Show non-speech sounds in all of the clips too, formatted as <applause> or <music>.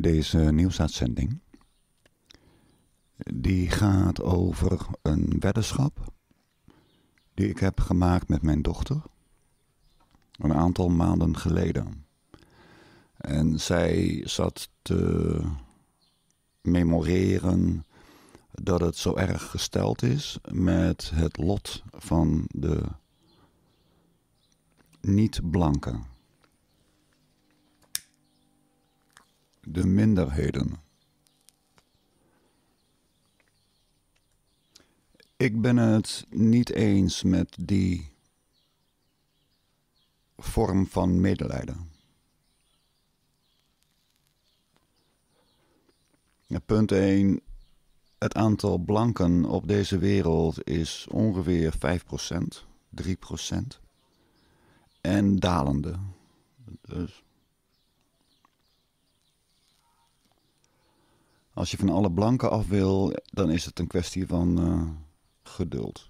Deze nieuwsuitzending die gaat over een weddenschap die ik heb gemaakt met mijn dochter een aantal maanden geleden. En zij zat te memoreren dat het zo erg gesteld is met het lot van de niet-blanken. de minderheden. Ik ben het niet eens met die vorm van medelijden. Punt 1. Het aantal blanken op deze wereld is ongeveer 5%, 3% en dalende. Dus Als je van alle blanken af wil, dan is het een kwestie van eh, geduld.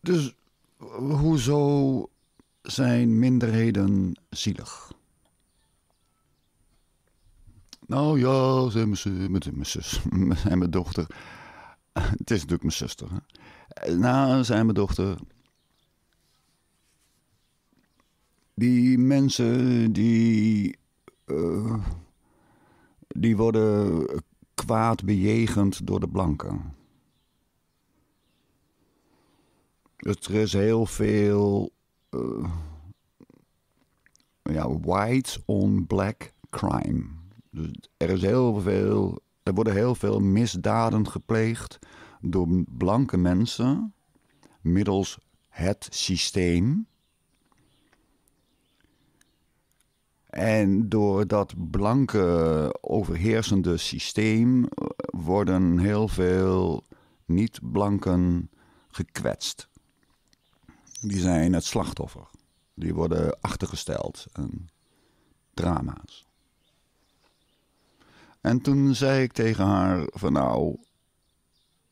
Dus eh, hoezo zijn minderheden zielig? Nou ja, <laughs> zijn mijn, zus, mijn, zus en mijn dochter. <laughs> Het is natuurlijk mijn zuster. Hè? Eh, nou, mijn dochter. die mensen die, eh, die worden kwaad bejegend door de blanken. Dus er is heel veel eh, ja, white on black crime. Dus er, is heel veel, er worden heel veel misdaden gepleegd door blanke mensen middels het systeem En door dat blanke overheersende systeem eh, worden heel veel niet-blanken gekwetst. Die zijn het slachtoffer. Die worden achtergesteld. En drama's. En toen zei ik tegen haar van nou,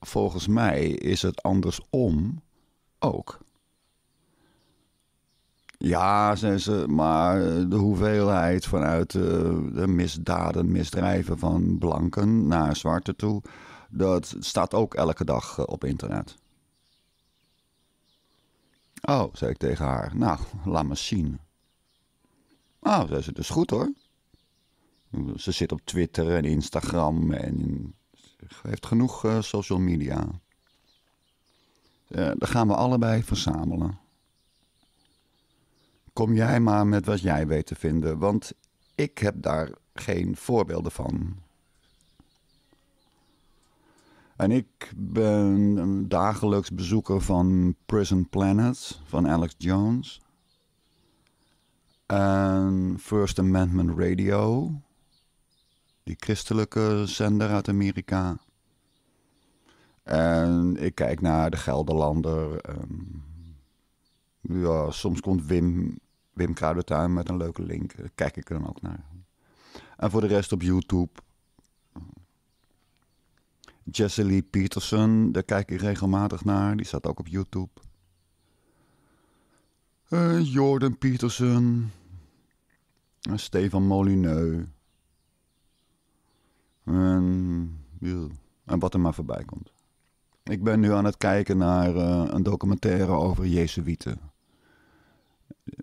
volgens mij is het andersom ook. Ja, zijn ze, maar eh, de hoeveelheid vanuit eh, de misdaden, misdrijven van blanken naar zwarte toe, dat staat ook elke dag eh, op internet. Oh, zei ik tegen haar. Nou, laat me zien. oh, zei ze, dus goed hoor. Ze zit op Twitter en Instagram en heeft genoeg social media. Uh, gaan we allebei verzamelen kom jij maar met wat jij weet te vinden, want ik heb daar geen voorbeelden van. En ik ben een dagelijks bezoeker van Prison Planet van Alex Jones. En First Amendment Radio, die christelijke zender uit Amerika. En ik kijk naar de Gelderlander. Ehm, ja, soms komt Wim, Wim Kruidentuin met een leuke link. Daar kijk ik er dan ook naar. En voor de rest op YouTube. Jessie Peterson, daar kijk ik regelmatig naar. Die staat ook op YouTube. Eh, Jordan Peterson. Uh, Stefan Molineu En, en wat er maar voorbij komt. Ik ben nu aan het kijken naar eh, een documentaire over Jezuïeten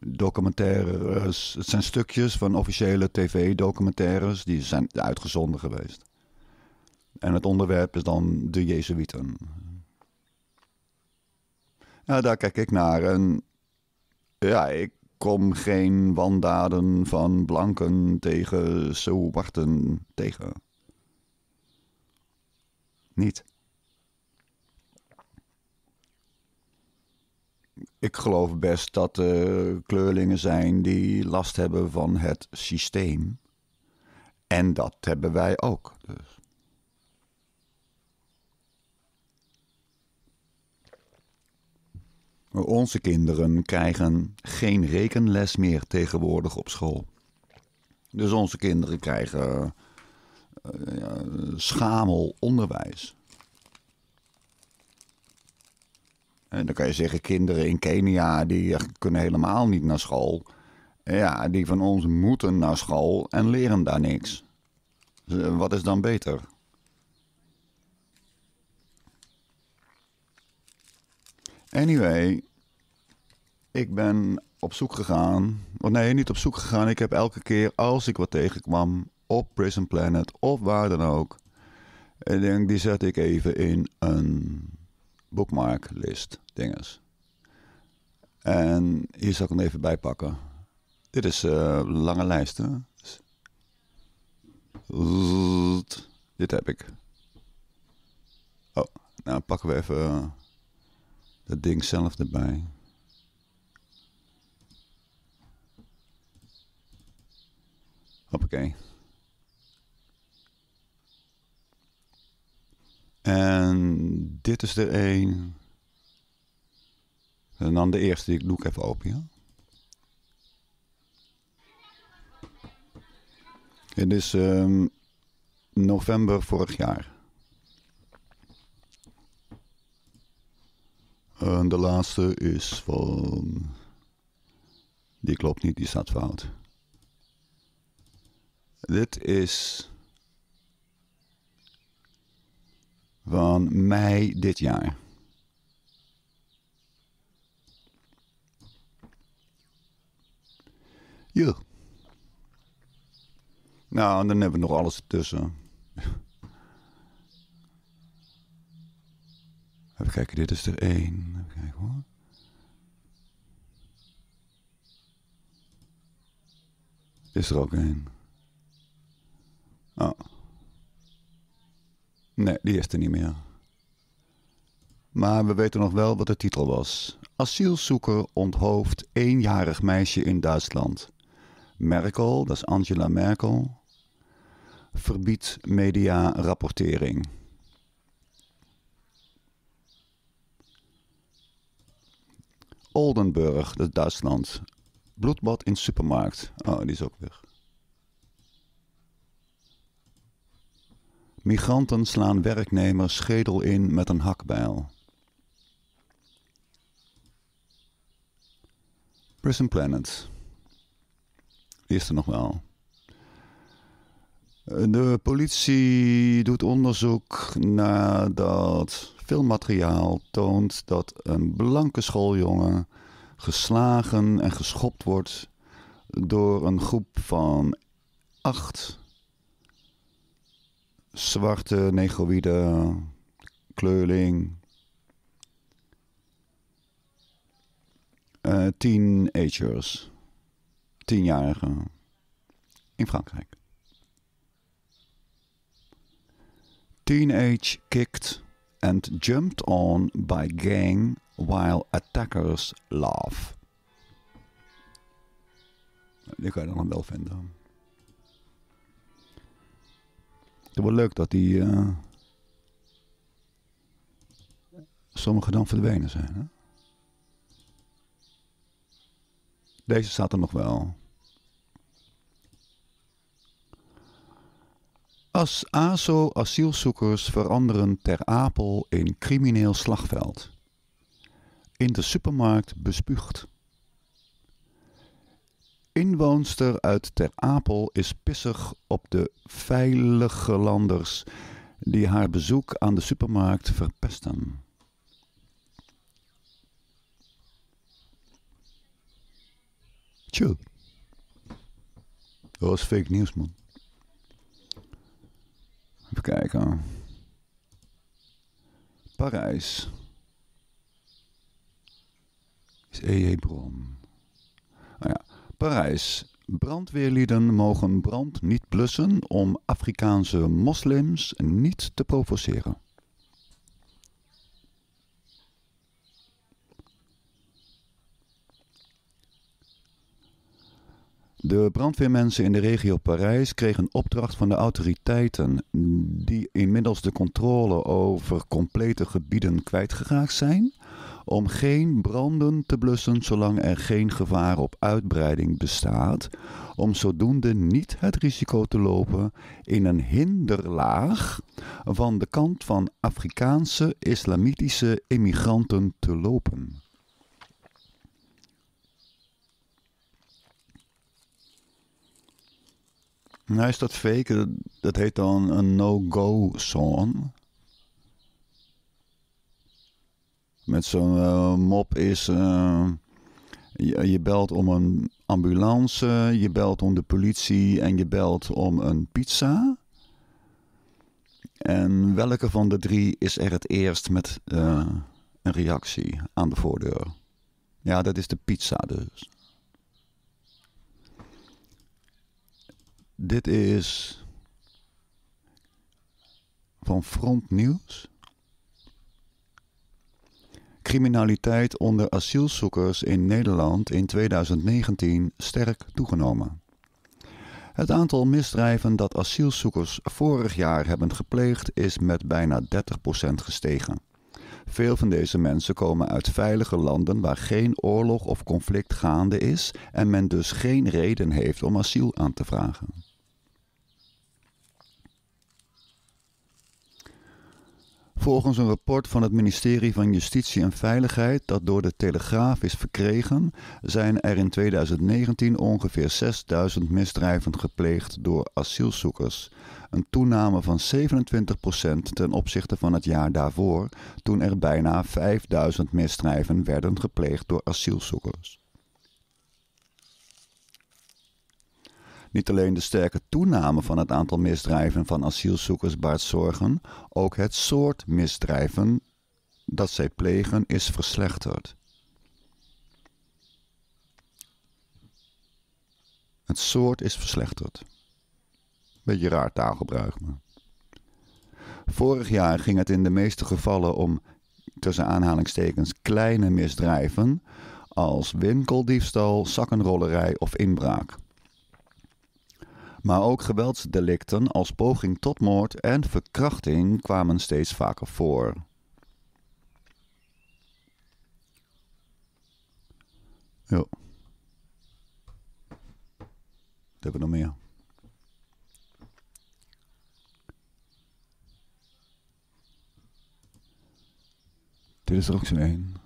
documentaires. Eh, het zijn stukjes van officiële tv-documentaires. Die zijn uitgezonden geweest. En het onderwerp is dan de Jezuïeten. Ja, daar kijk ik naar. En ja, ik kom geen wandaden van blanken tegen zo tegen. Niet. ik geloof best dat er kleurlingen zijn die last hebben van het systeem. En dat hebben wij ook. Dus. Onze kinderen krijgen geen rekenles meer tegenwoordig op school. Dus onze kinderen krijgen eh, schamel onderwijs. En dan kan je zeggen, kinderen in Kenia die kunnen helemaal niet naar school. Ja, die van ons moeten naar school en leren daar niks. Eh, wat is dan beter? Anyway, ik ben op zoek gegaan. Oh, nee, niet op zoek gegaan. Ik heb elke keer als ik wat tegenkwam op Prison Planet of waar dan ook. En die zet ik even in een bookmark, list, dinges. En hier zal ik hem even bijpakken. Dit is uh, lange lijsten. Dit heb ik. Oh, nou pakken we even eh, dat ding zelf erbij. Hoppakee. En dit is er één. En dan de eerste, die doe even open, ja. Het is um, november vorig jaar. En de laatste is van... Die klopt niet, die staat fout. Dit is van mei dit jaar. Ja. Nou, en dan hebben we nog alles ertussen. Even kijken, dit is er één. Even kijken hoor. Is er ook één? Oh. Nee, die is er niet meer. Maar we weten nog wel wat de titel was. Asielzoeker onthoofd eenjarig meisje in Duitsland. Merkel, dat is Angela Merkel, verbiedt media rapportering. Oldenburg, dat is Duitsland. Bloedbad in supermarkt. Oh, die is ook weg. Migranten slaan werknemers schedel in met een hakbijl. Prison Planet. is er nog wel. De politie doet onderzoek nadat veel materiaal toont dat een blanke schooljongen geslagen en geschopt wordt door een groep van acht zwarte, negroïde, kleurling. Uh, teenagers, tienjarigen in Frankrijk. Teenage kicked and jumped on by gang while attackers laugh. Die kan je dan wel vinden. het wel leuk dat die... Uh, sommige dan verdwenen zijn. Hè? Deze staat er nog wel. Als ASO asielzoekers veranderen ter apel in crimineel slagveld. In de supermarkt bespuugd inwoonster uit Ter Apel is pissig op de landers die haar bezoek aan de supermarkt verpesten. Chill. Dat was fake nieuws, man. Even kijken. Parijs. Is E.J. Bron. Ah ja. Parijs. Brandweerlieden mogen brand niet blussen om Afrikaanse moslims niet te provoceren. De brandweermensen in de regio Parijs kregen opdracht van de autoriteiten, die inmiddels de controle over complete gebieden kwijtgeraakt zijn, om geen branden te blussen zolang er geen gevaar op uitbreiding bestaat, om zodoende niet het risico te lopen in een hinderlaag van de kant van Afrikaanse islamitische immigranten te lopen. Nou is dat fake, dat heet dan een no-go zone. met zo'n eh, mop is. Eh, je, belt om een ambulance, je belt om de politie en je belt om een pizza. En welke van de drie is er het eerst met eh, een reactie aan de voordeur? Ja, dat is de pizza dus. Dit is van Front Nieuws criminaliteit onder asielzoekers in Nederland in 2019 sterk toegenomen. Het aantal misdrijven dat asielzoekers vorig jaar hebben gepleegd is met bijna 30% gestegen. Veel van deze mensen komen uit veilige landen waar geen oorlog of conflict gaande is en men dus geen reden heeft om asiel aan te vragen. Volgens een rapport van het ministerie van Justitie en Veiligheid dat door de Telegraaf is verkregen, zijn er in 2019 ongeveer 6000 misdrijven gepleegd door asielzoekers. Een toename van 27% ten opzichte van het jaar daarvoor, toen er bijna 5000 misdrijven werden gepleegd door asielzoekers. Niet alleen de sterke toename van het aantal misdrijven van asielzoekers baart zorgen, ook het soort misdrijven dat zij plegen is verslechterd. Het soort is verslechterd. Beetje raar taalgebruik, maar. Vorig jaar ging het in de meeste gevallen om tussen aanhalingstekens kleine misdrijven als winkeldiefstal, zakkenrollerij of inbraak. Maar ook geweldsdelicten als poging tot moord en verkrachting kwamen steeds vaker voor. Ja. Wat hebben we nog meer? Dit is er ook zo één.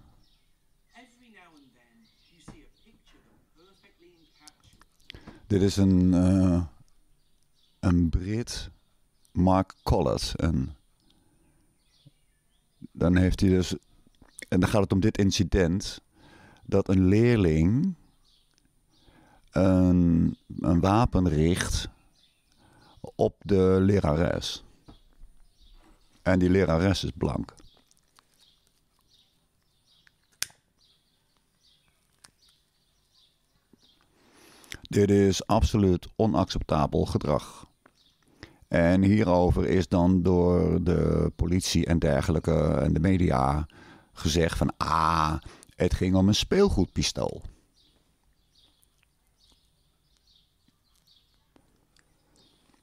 Dit is een uh, een Brit, Mark Collett. En dan heeft hij dus. En dan gaat het om dit incident. Dat een leerling een, een wapen richt op de lerares. En die lerares is blank. Dit is absoluut onacceptabel gedrag. En hierover is dan door de politie en dergelijke en de media gezegd van ah, het ging om een speelgoedpistool.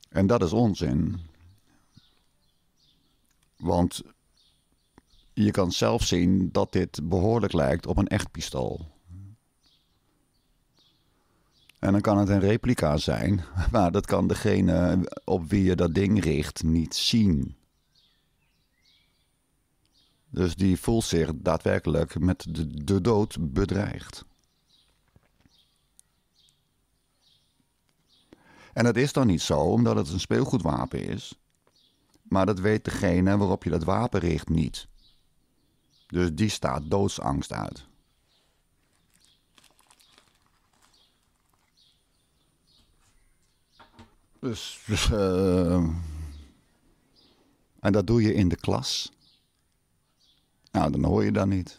En dat is onzin. Want je kan zelf zien dat dit behoorlijk lijkt op een echt pistool. En dan kan het een replica zijn, <laughs> maar dat kan degene op wie je dat ding richt niet zien. Dus die voelt zich daadwerkelijk met de, de dood bedreigd. En dat is dan niet zo, omdat het een speelgoedwapen is. Maar dat weet degene waarop je dat wapen richt niet. Dus die staat doodsangst uit. Dus, uh, en dat doe je in de klas. Nou, dan hoor je dat niet.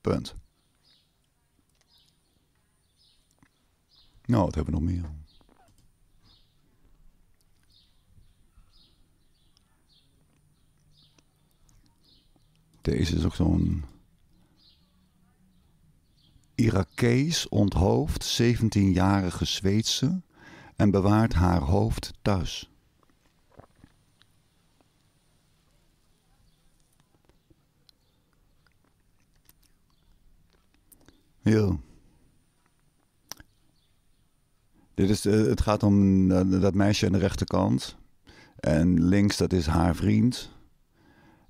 Punt. Nou, wat hebben we nog meer? Deze is ook zo'n Irakees onthoofd 17-jarige Zweedse en bewaart haar hoofd thuis. Heel. Dit is, eh, het gaat om eh, dat meisje aan de rechterkant. En links, dat is haar vriend.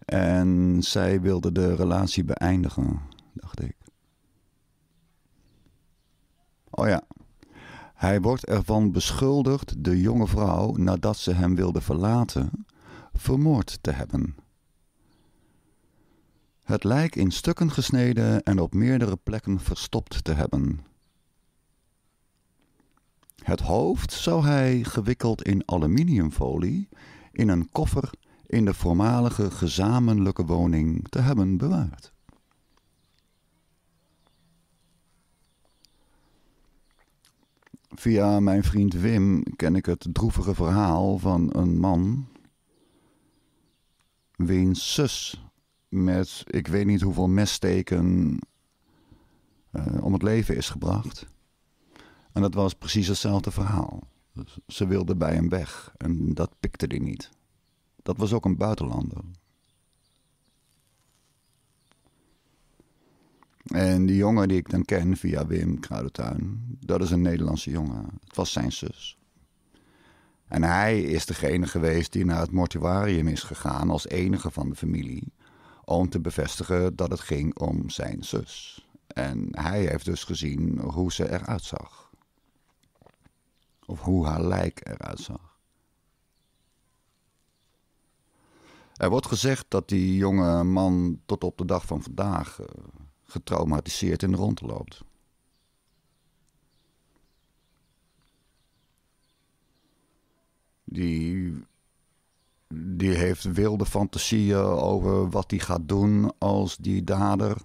En zij wilde de relatie beëindigen, dacht ik. Oh ja. Hij wordt ervan beschuldigd de jonge vrouw, nadat ze hem wilde verlaten, vermoord te hebben. Het lijk in stukken gesneden en op meerdere plekken verstopt te hebben. Het hoofd zou hij gewikkeld in aluminiumfolie in een koffer in de voormalige gezamenlijke woning te hebben bewaard. Via mijn vriend Wim ken ik het droevige verhaal van een man. wiens zus met ik weet niet hoeveel messteken eh, om het leven is gebracht. En dat was precies hetzelfde verhaal. ze wilde bij hem weg en dat pikte hij niet. Dat was ook een buitenlander. En die jongen die ik dan ken via Wim Kruidentuin, dat is een Nederlandse jongen. Het was zijn zus. En hij is degene geweest die naar het mortuarium is gegaan als enige van de familie. Om te bevestigen dat het ging om zijn zus. En hij heeft dus gezien hoe ze eruit zag. Of hoe haar lijk eruit zag. Er wordt gezegd dat die jonge man tot op de dag van vandaag eh, getraumatiseerd in rondloopt. Die, die heeft wilde fantasieën over wat hij gaat doen als die dader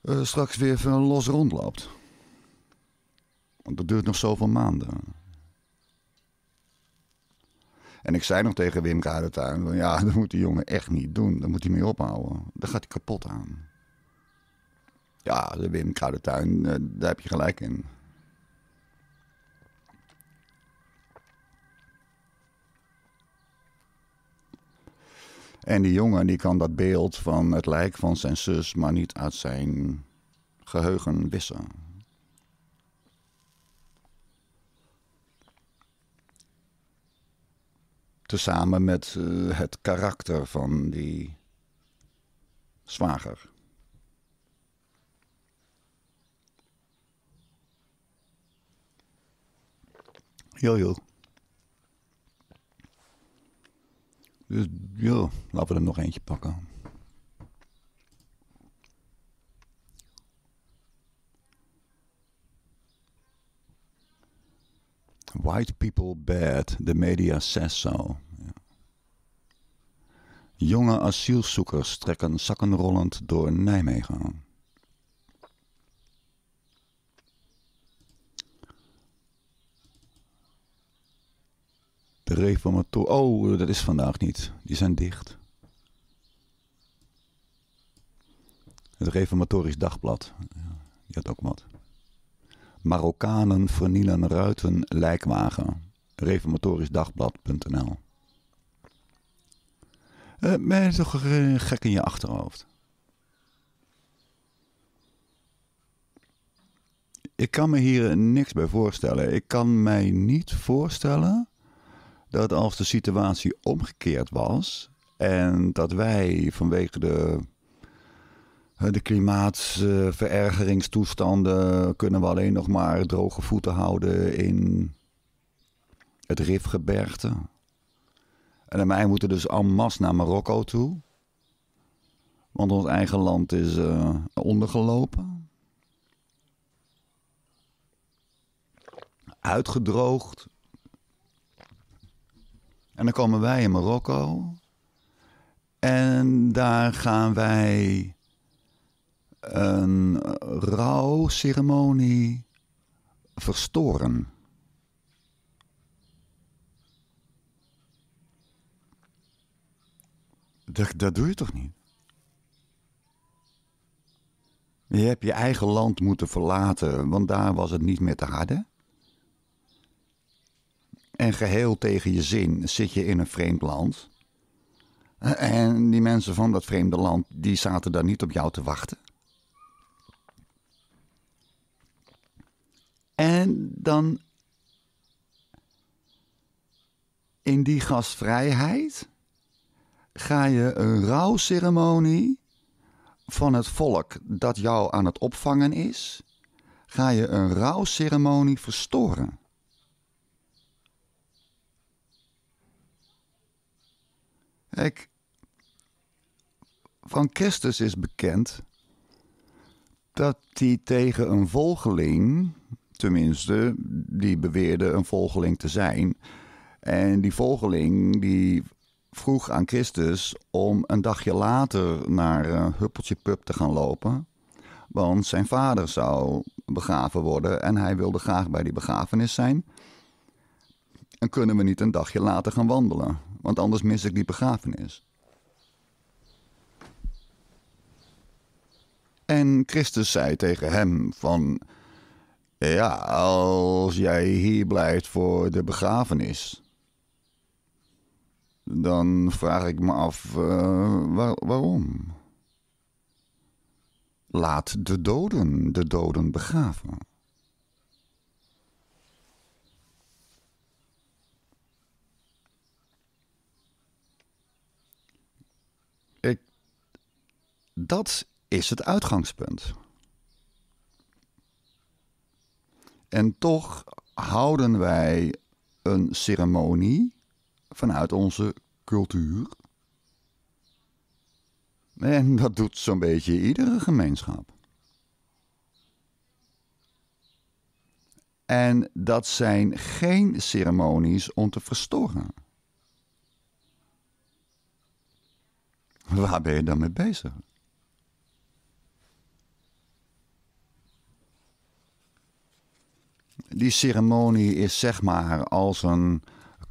eh, straks weer los rondloopt. Want dat duurt nog zoveel maanden. En ik zei nog tegen Wim Kadertuin, ja, <laughs> dat moet die jongen echt niet doen. Daar moet hij mee ophouden. Daar gaat hij kapot aan. Ja, de Wim Koude Tuin, eh, daar heb je gelijk in. En die jongen die kan dat beeld van het lijk van zijn zus maar niet uit zijn geheugen wissen. Tezamen met eh, het karakter van die zwager. heel, heel. Dus ja, laten we er nog eentje pakken. White people bad, the media says so. Jonge asielzoekers trekken zakkenrollend door Nijmegen. De reformator. Oh, dat is vandaag niet. Die zijn dicht. Het Reformatorisch Dagblad. Ja, die had ook wat. Marokkanen vernielen ruiten lijkwagen. Reformatorischdagblad.nl uh, eh, ben je toch gek in je achterhoofd? Ik kan me hier niks bij voorstellen. Ik kan mij niet voorstellen dat als de situatie omgekeerd was en dat wij vanwege de, de klimaatverergeringstoestanden kunnen we alleen nog maar droge voeten houden in het Rifgebergte. En aan mij moeten dus en masse naar Marokko toe. Want ons eigen land is eh, ondergelopen. Uitgedroogd. En dan komen wij in Marokko. En daar gaan wij een rouwceremonie verstoren. Dat, dat doe je toch niet? Je hebt je eigen land moeten verlaten, want daar was het niet meer te harden en geheel tegen je zin zit je in een vreemd land. En die mensen van dat vreemde land, die zaten daar niet op jou te wachten. En dan in die gastvrijheid ga je een rouwceremonie van het volk dat jou aan het opvangen is, ga je een rouwceremonie verstoren. Kijk, van Christus is bekend dat hij tegen een volgeling, tenminste, die beweerde een volgeling te zijn. En die volgeling die vroeg aan Christus om een dagje later naar eh, Huppeltje Pup te gaan lopen. Want zijn vader zou begraven worden en hij wilde graag bij die begrafenis zijn. En kunnen we niet een dagje later gaan wandelen? want anders mis ik die begrafenis. En Christus zei tegen hem van, ja, als jij hier blijft voor de begrafenis, dan vraag ik me af eh, waarom. Laat de doden de doden begraven. dat is het uitgangspunt. En toch houden wij een ceremonie vanuit onze cultuur. En dat doet zo'n beetje iedere gemeenschap. En dat zijn geen ceremonies om te verstoren. Waar ben je dan mee bezig? Die ceremonie is zeg maar als een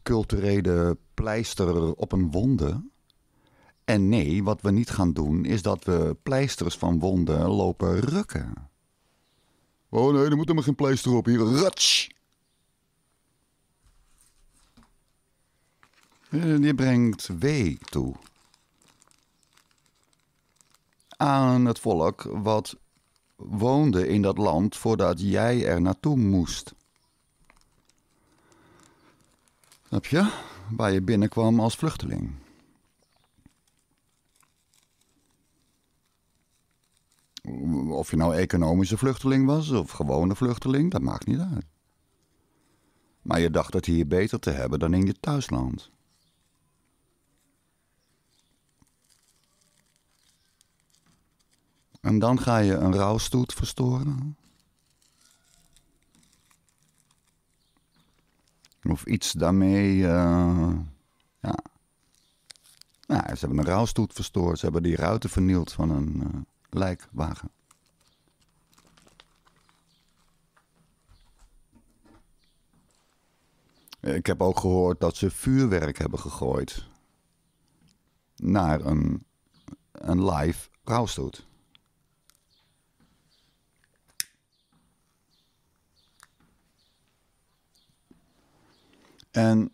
culturele pleister op een wonde. En nee, wat we niet gaan doen is dat we pleisters van wonden lopen rukken. Oh nee, er moet maar geen pleister op hier. Ratsch! Eh, die brengt wee toe. Aan het volk wat woonde in dat land voordat jij er naartoe moest. Snap je? Waar je binnenkwam als vluchteling. Of je nou economische vluchteling was of gewone vluchteling, dat maakt niet uit. Maar je dacht het hier beter te hebben dan in je thuisland. En dan ga je een rouwstoet verstoren. Of iets daarmee. Eh, ja. Nou, ze hebben een rouwstoet verstoord. Ze hebben die ruiten vernield van een eh, lijkwagen. Ik heb ook gehoord dat ze vuurwerk hebben gegooid naar een, een live rouwstoet. En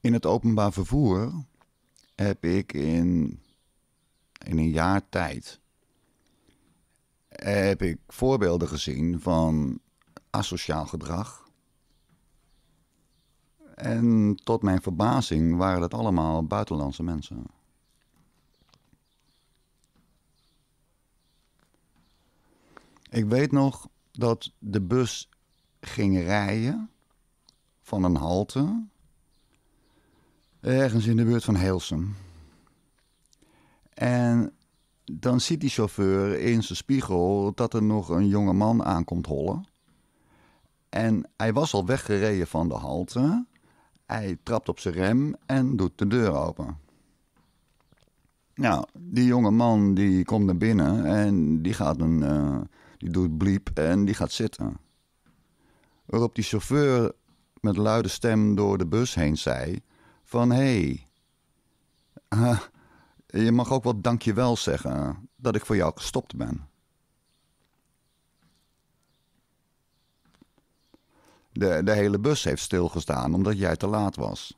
in het openbaar vervoer heb ik in, in een jaar tijd heb ik voorbeelden gezien van asociaal gedrag. En tot mijn verbazing waren dat allemaal buitenlandse mensen. Ik weet nog dat de bus ging rijden van een halte. Ergens in de buurt van Heelsum. En dan ziet die chauffeur in zijn spiegel dat er nog een jonge man aankomt hollen. En hij was al weggereden van de halte. Hij trapt op zijn rem en doet de deur open. Nou, die jonge man die komt naar binnen en die gaat een. Eh, die doet bliep en die gaat zitten. Waarop die chauffeur met luide stem door de bus heen zei: Van hé, hey, eh, je mag ook wel dankjewel zeggen dat ik voor jou gestopt ben. De, de hele bus heeft stilgestaan omdat jij te laat was.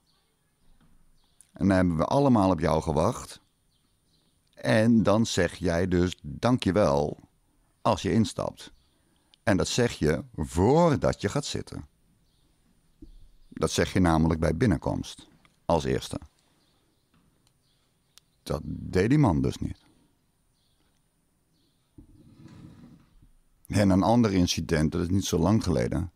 En dan hebben we allemaal op jou gewacht. En dan zeg jij dus dankjewel als je instapt. En dat zeg je voordat je gaat zitten. Dat zeg je namelijk bij binnenkomst, als eerste. Dat deed die man dus niet. En een ander incident, dat is niet zo lang geleden.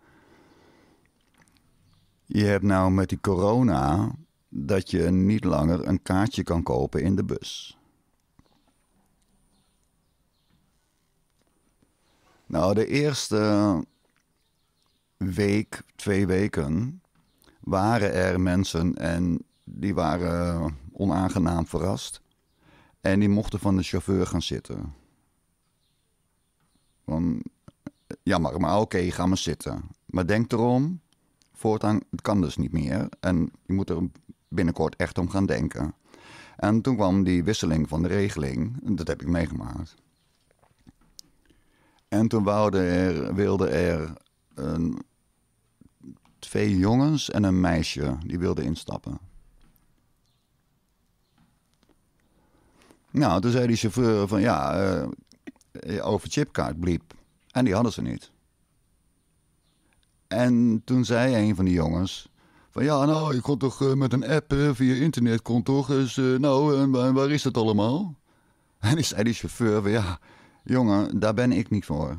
Je hebt nou met die corona dat je niet langer een kaartje kan kopen in de bus. Nou, de eerste week, twee weken, waren er mensen en die waren onaangenaam verrast. En die mochten van de chauffeur gaan zitten. Van, jammer, maar oké, okay, ga maar zitten. Maar denk erom, voortaan het kan dus niet meer. En je moet er binnenkort echt om gaan denken. En toen kwam die wisseling van de regeling. Dat heb ik meegemaakt. En toen wilde er, wilde er een twee jongens en een meisje die wilden instappen. Nou, toen zei die chauffeur van ja, eh, eh, over chipkaart bliep. En die hadden ze niet. En toen zei een van die jongens van ja, nou, je kon toch eh, met een app via internet kon toch. Dus nou, waar is dat allemaal? <laughs> En die zei die chauffeur van ja, jongen, daar ben ik niet voor.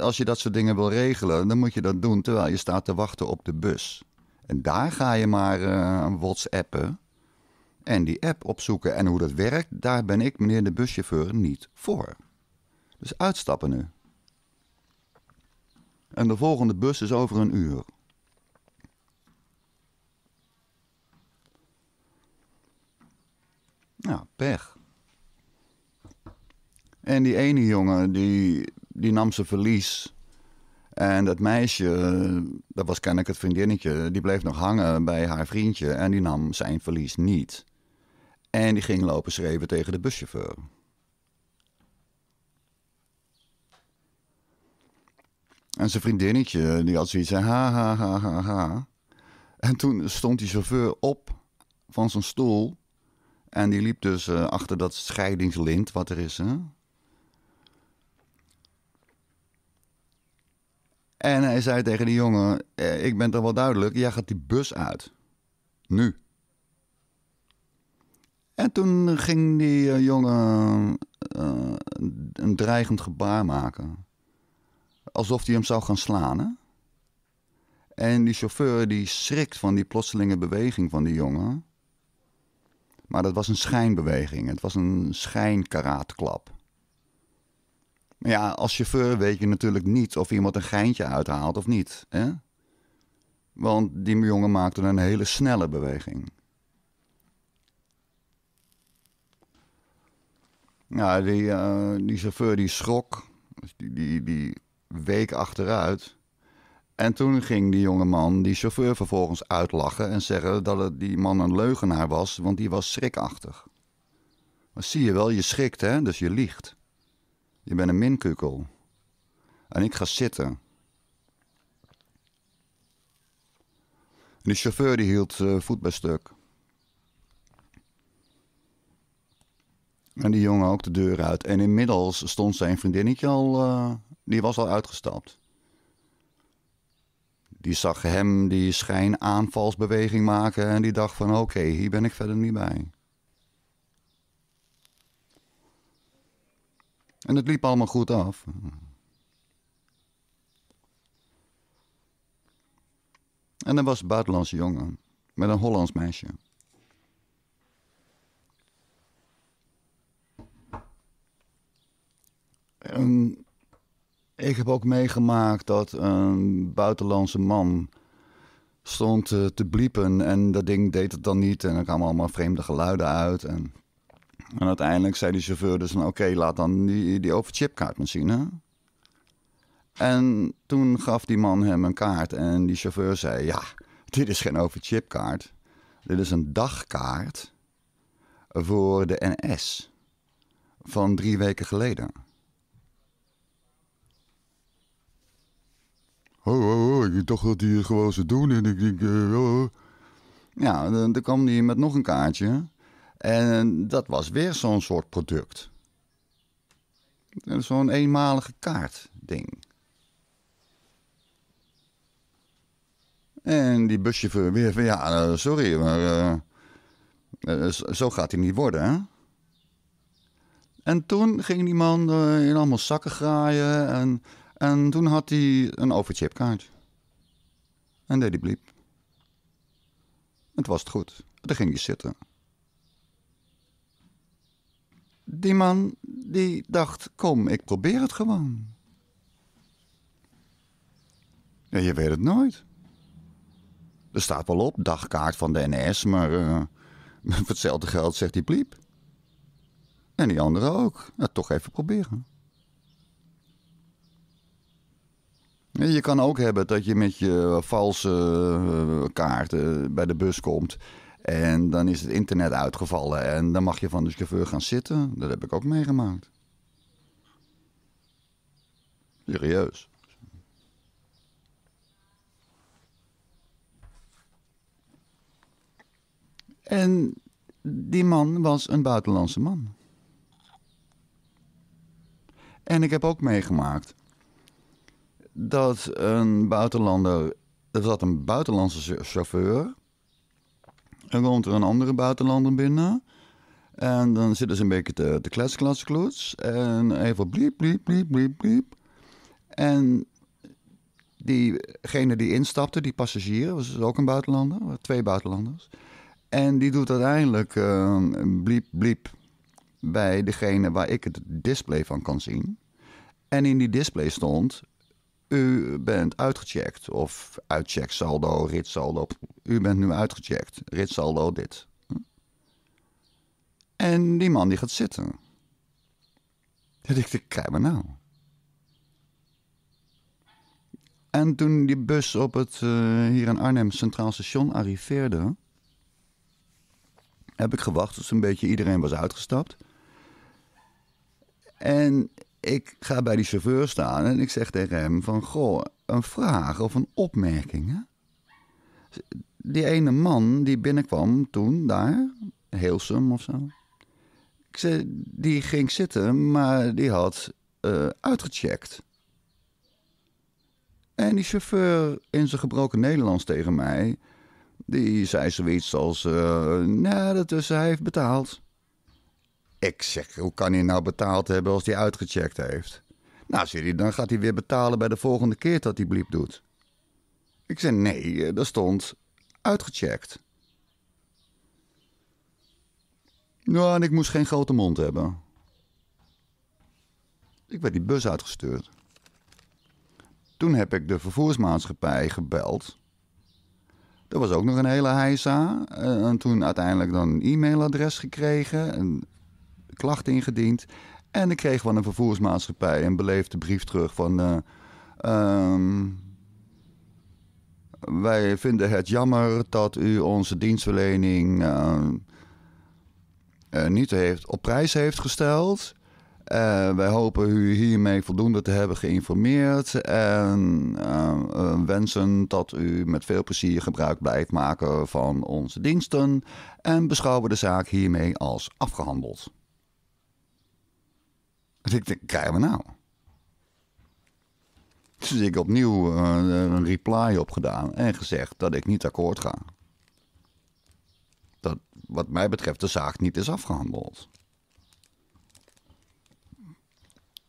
Als je dat soort dingen wil regelen, dan moet je dat doen terwijl je staat te wachten op de bus. En daar ga je maar uh, eh, WhatsAppen en die app opzoeken. En hoe dat werkt, daar ben ik, meneer de buschauffeur, niet voor. Dus uitstappen nu. En de volgende bus is over een uur. Nou, pech. En die ene jongen die die nam zijn verlies. En dat meisje, dat was kennelijk het vriendinnetje, die bleef nog hangen bij haar vriendje en die nam zijn verlies niet. En die ging lopen schreven tegen de buschauffeur. En zijn vriendinnetje, die had zoiets van ha, ha, ha, ha, ha. En toen stond die chauffeur op van zijn stoel. En die liep dus eh, achter dat scheidingslint wat er is. Hè? En hij zei tegen die jongen: eh, Ik ben toch wel duidelijk, jij gaat die bus uit. Nu. En toen ging die eh, jongen eh, een dreigend gebaar maken. Alsof hij hem zou gaan slaan. Hè? En die chauffeur die schrikt van die plotselinge beweging van die jongen. Maar dat was een schijnbeweging. Het was een schijnkaraatklap ja, als chauffeur weet je natuurlijk niet of iemand een geintje uithaalt of niet. Hè? Want die jongen maakte een hele snelle beweging. Nou, die, eh, die chauffeur die schrok, dus die, die, die week achteruit. En toen ging die jonge man die chauffeur vervolgens uitlachen en zeggen dat die man een leugenaar was, want die was schrikachtig. Maar zie je wel, je schrikt hè, dus je liegt. Je bent een minkukkel. En ik ga zitten. En die chauffeur die hield eh, voet bij stuk. En die jongen ook de deur uit. En inmiddels stond zijn vriendinnetje al, eh, die was al uitgestapt. Die zag hem die schijnaanvalsbeweging maken en die dacht van oké, hier ben ik verder niet bij. En het liep allemaal goed af. En er was een buitenlandse jongen met een Hollands meisje. En ik heb ook meegemaakt dat een buitenlandse man stond eh, te bliepen en dat ding deed het dan niet en er kwamen allemaal vreemde geluiden uit. En en uiteindelijk zei die chauffeur dus: Oké, laat dan die, die overchipkaart maar zien. Hè? En toen gaf die man hem een kaart. En die chauffeur zei: Ja, dit is geen overchipkaart. Dit is een dagkaart voor de NS van drie weken geleden. Oh oh oh ik dacht dat hij het gewoon zou doen. En ik denk, uh, oh. Ja, dan, dan kwam hij met nog een kaartje. En dat was weer zo'n soort product. Zo'n eenmalige kaartding. En die busje weer van ja, eh, sorry, maar eh, eh, zo gaat hij niet worden. Hè? En toen ging die man in allemaal zakken graaien en, en toen had hij een overchipkaart. En deed hij bliep. Het was het goed. Daar ging hij zitten. Die man die dacht: kom, ik probeer het gewoon. Ja, je weet het nooit. Er staat wel op, dagkaart van de NS, maar uh, <laughs> hetzelfde geld zegt die pliep. En die andere ook. Ja, toch even proberen. Je kan ook hebben dat je met je valse eh, kaarten bij de bus komt en dan is het internet uitgevallen en dan mag je van de chauffeur gaan zitten. Dat heb ik ook meegemaakt. Serieus. En die man was een buitenlandse man. En ik heb ook meegemaakt dat een buitenlander. dat zat een buitenlandse chauffeur dan komt er een andere buitenlander binnen. En dan zitten ze een beetje te, te klets klets. En even bliep, bliep, bliep, bliep, bliep. En diegene die instapte, die passagier, was ook een buitenlander, twee buitenlanders. En die doet uiteindelijk uh, bliep, bliep bij degene waar ik het display van kan zien. En in die display stond u bent uitgecheckt. Of rit saldo. U bent nu uitgecheckt. saldo, dit. En die man die gaat zitten. Dat ik, krijg me nou. En toen die bus op het eh, hier in Arnhem Centraal Station arriveerde, heb ik gewacht tot een beetje iedereen was uitgestapt. En ik ga bij die chauffeur staan en ik zeg tegen hem van... Goh, een vraag of een opmerking, hè? Die ene man die binnenkwam toen, daar, Heelsum of zo. Ik zei, die ging zitten, maar die had eh, uitgecheckt. En die chauffeur in zijn gebroken Nederlands tegen mij... die zei zoiets als, uh, nou, dat is, hij heeft betaald. Ik zeg, hoe kan hij nou betaald hebben als hij uitgecheckt heeft? Nou, zei hij, dan gaat hij weer betalen bij de volgende keer dat hij bliep doet. Ik zei, nee, dat eh, stond uitgecheckt. Nou, en ik moest geen grote mond hebben. Ik werd die bus uitgestuurd. Toen heb ik de vervoersmaatschappij gebeld. Dat was ook nog een hele heisa. Eh, en toen uiteindelijk dan een e-mailadres gekregen. En klacht ingediend. En ik kreeg van een vervoersmaatschappij een beleefde brief terug van... Eh, ehm, wij vinden het jammer dat u onze dienstverlening eh, eh, niet heeft, op prijs heeft gesteld. wij hopen u hiermee voldoende te hebben geïnformeerd. En wensen dat u met veel plezier gebruik blijft maken van onze diensten. En beschouwen de zaak hiermee als afgehandeld. Dus ik denk, krijgen we nou? Dus ik opnieuw een eh, een reply opgedaan en gezegd dat ik niet akkoord ga. Dat wat mij betreft de zaak niet is afgehandeld.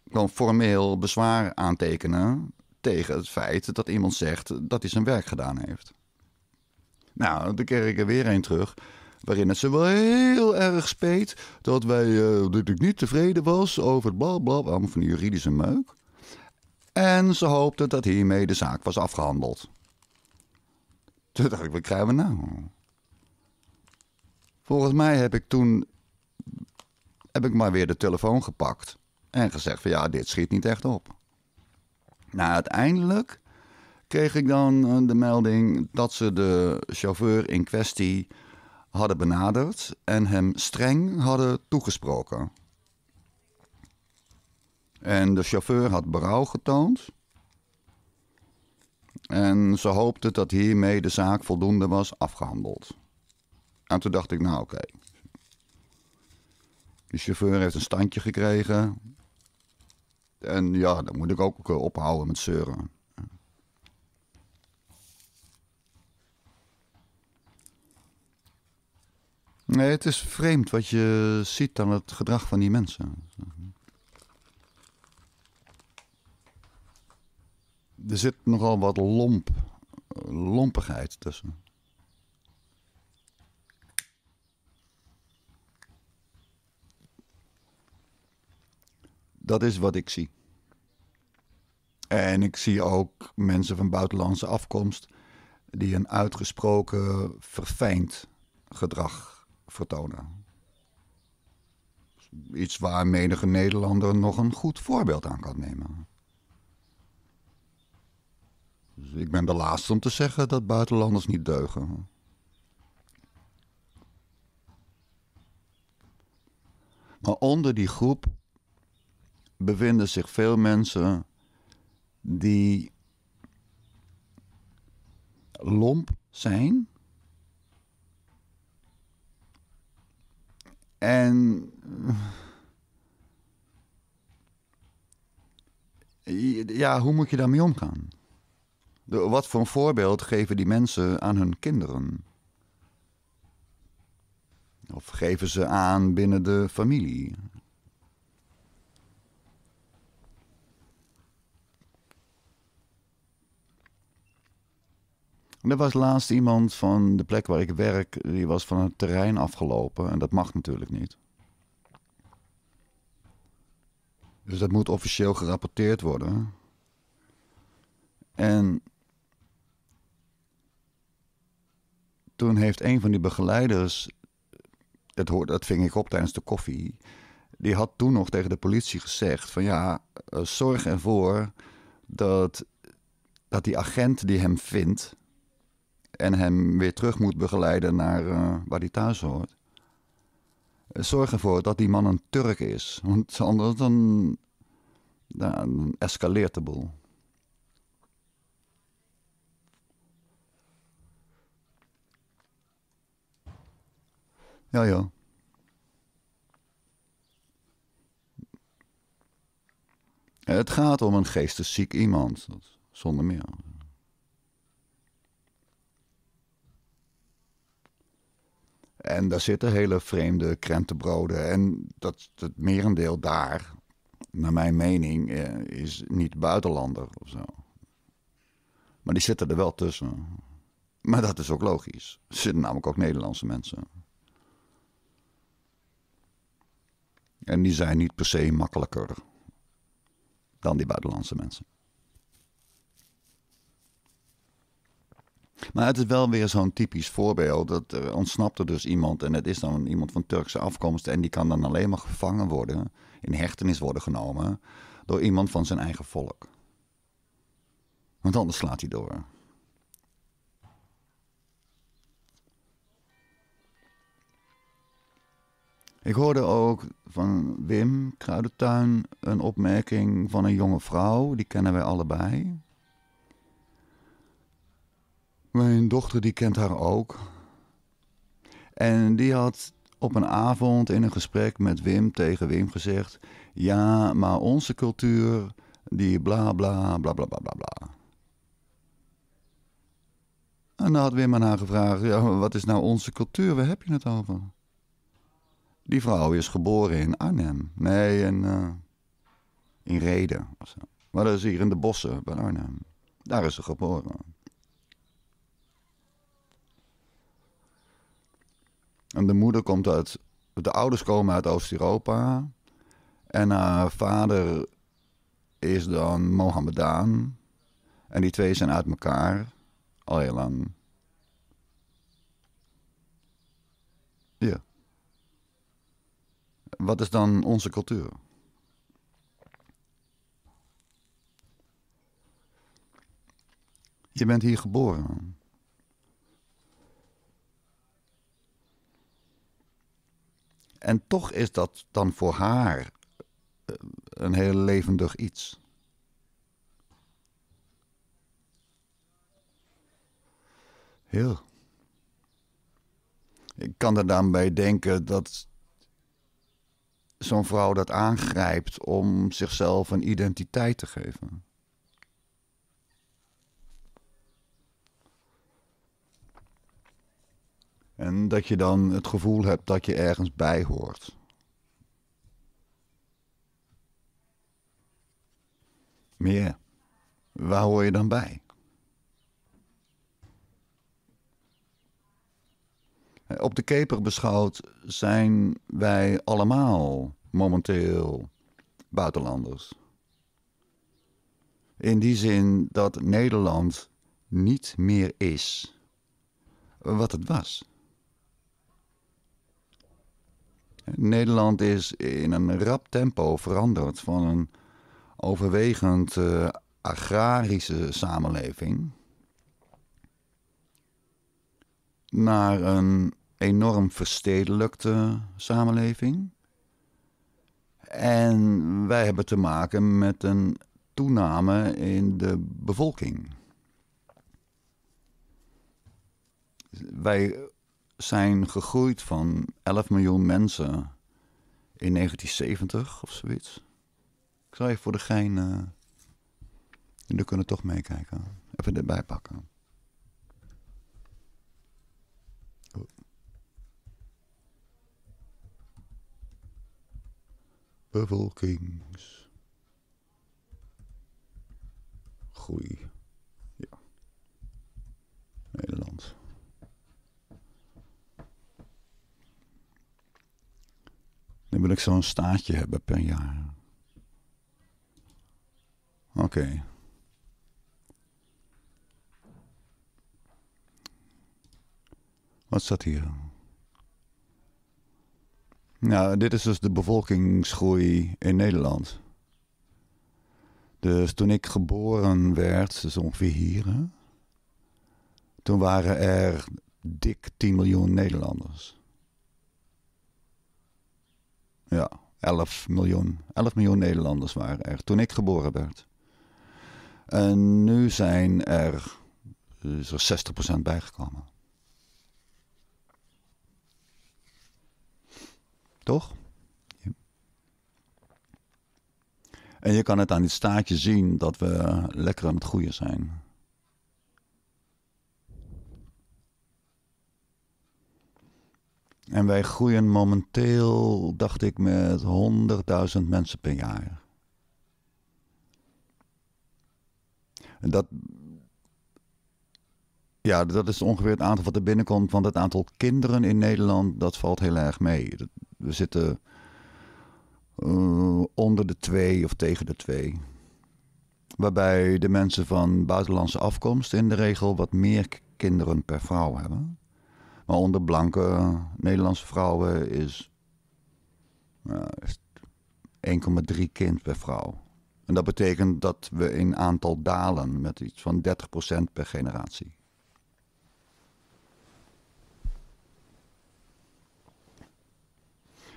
Ik kan formeel bezwaar aantekenen tegen het feit dat iemand zegt dat hij zijn werk gedaan heeft. Nou, dan keer ik er weer een terug. Waarin het ze wel heel erg speet dat wij eh, natuurlijk niet tevreden was over het blablabla, allemaal van de juridische meuk. En ze hoopte dat hiermee de zaak was afgehandeld. Toen dacht ik, wat krijgen we nou? Volgens mij heb ik toen heb ik maar weer de telefoon gepakt en gezegd van ja, dit schiet niet echt op. Nou, uiteindelijk kreeg ik dan eh, de melding dat ze de chauffeur in kwestie hadden benaderd en hem streng hadden toegesproken. En de chauffeur had berouw getoond. En ze hoopte dat hiermee de zaak voldoende was afgehandeld. En toen dacht ik, nou oké. De chauffeur heeft een standje gekregen. En ja, dan moet ik ook eh, ophouden met zeuren. Nee, het is vreemd wat je ziet aan het gedrag van die mensen. Er zit nogal wat lomp, lompigheid tussen. Dat is wat ik zie. En ik zie ook mensen van buitenlandse afkomst die een uitgesproken verfijnd gedrag vertonen. Iets waar menige Nederlander nog een goed voorbeeld aan kan nemen. Dus ik ben de laatste om te zeggen dat buitenlanders niet deugen. Maar onder die groep bevinden zich veel mensen die lomp zijn En ja, hoe moet je daarmee omgaan? wat voor een voorbeeld geven die mensen aan hun kinderen? Of geven ze aan binnen de familie? Er was laatst iemand van de plek waar ik werk, die was van het terrein afgelopen. En dat mag natuurlijk niet. Dus dat moet officieel gerapporteerd worden. En toen heeft een van die begeleiders, het hoort, dat ving ik op tijdens de koffie, die had toen nog tegen de politie gezegd van ja, eh, zorg ervoor dat, dat die agent die hem vindt, en hem weer terug moet begeleiden naar eh, waar hij thuis hoort. Zorg ervoor dat die man een Turk is, want anders dan, dan escaleert de boel. Ja, ja. Het gaat om een geestesziek iemand, zonder meer. En daar zitten hele vreemde krentenbroden. En dat, het merendeel daar, naar mijn mening, eh, is niet buitenlander of zo. Maar die zitten er wel tussen. Maar dat is ook logisch. Er zitten namelijk ook Nederlandse mensen. En die zijn niet per se makkelijker dan die buitenlandse mensen. Maar het is wel weer zo'n typisch voorbeeld. Dat er ontsnapt er dus iemand en het is dan iemand van Turkse afkomst. En die kan dan alleen maar gevangen worden, in hechtenis worden genomen. door iemand van zijn eigen volk. Want anders slaat hij door. Ik hoorde ook van Wim Kruidentuin een opmerking van een jonge vrouw, die kennen wij allebei. Mijn dochter die kent haar ook. En die had op een avond in een gesprek met Wim tegen Wim gezegd: Ja, maar onze cultuur, die bla bla bla bla bla bla En dan had Wim aan haar gevraagd: ja, Wat is nou onze cultuur? Waar heb je het over? Die vrouw is geboren in Arnhem. Nee, in, eh, in Reden. Maar dat is hier in de bossen bij Arnhem. Daar is ze geboren. En de moeder komt uit. De ouders komen uit Oost-Europa. En haar vader is dan Mohammedaan. En die twee zijn uit elkaar al heel lang. Ja. Wat is dan onze cultuur? Je bent hier geboren. En toch is dat dan voor haar eh, een heel levendig iets. Heel. Ik kan er dan bij denken dat zo'n vrouw dat aangrijpt om zichzelf een identiteit te geven. En dat je dan het gevoel hebt dat je ergens bij hoort. Meer. Waar hoor je dan bij? Op de keper beschouwd zijn wij allemaal momenteel buitenlanders. In die zin dat Nederland niet meer is wat het was. Nederland is in een rap tempo veranderd van een overwegend eh, agrarische samenleving naar een enorm verstedelijkte samenleving. En wij hebben te maken met een toename in de bevolking. Wij zijn gegroeid van 11 miljoen mensen in 1970 of zoiets. Ik zal je voor de gein. Uh, jullie kunnen toch meekijken. Even dit bijpakken. Oh. Bevolkings. Groei. Ja. Nederland. Dan wil ik zo'n staartje hebben per jaar. Oké. Wat staat hier? Nou, dit is dus de bevolkingsgroei in Nederland. Dus toen ik geboren werd, dus ongeveer hier, hè, toen waren er dik 10 miljoen Nederlanders. Ja, 11 miljoen. 11 miljoen Nederlanders waren er toen ik geboren werd. En nu zijn er, is 60% bijgekomen. Toch? En je kan het aan dit staartje zien dat we lekker aan het groeien zijn. En wij groeien momenteel, dacht ik, met 100.000 mensen per jaar. En dat, ja, dat is ongeveer het aantal wat er binnenkomt. Want het aantal kinderen in Nederland, dat valt heel erg mee. We zitten eh, onder de twee of tegen de twee. Waarbij de mensen van buitenlandse afkomst in de regel wat meer kinderen per vrouw hebben. Maar onder blanke eh, Nederlandse vrouwen is, is 1,3 kind per vrouw. En dat betekent dat we in aantal dalen met iets van 30% per generatie.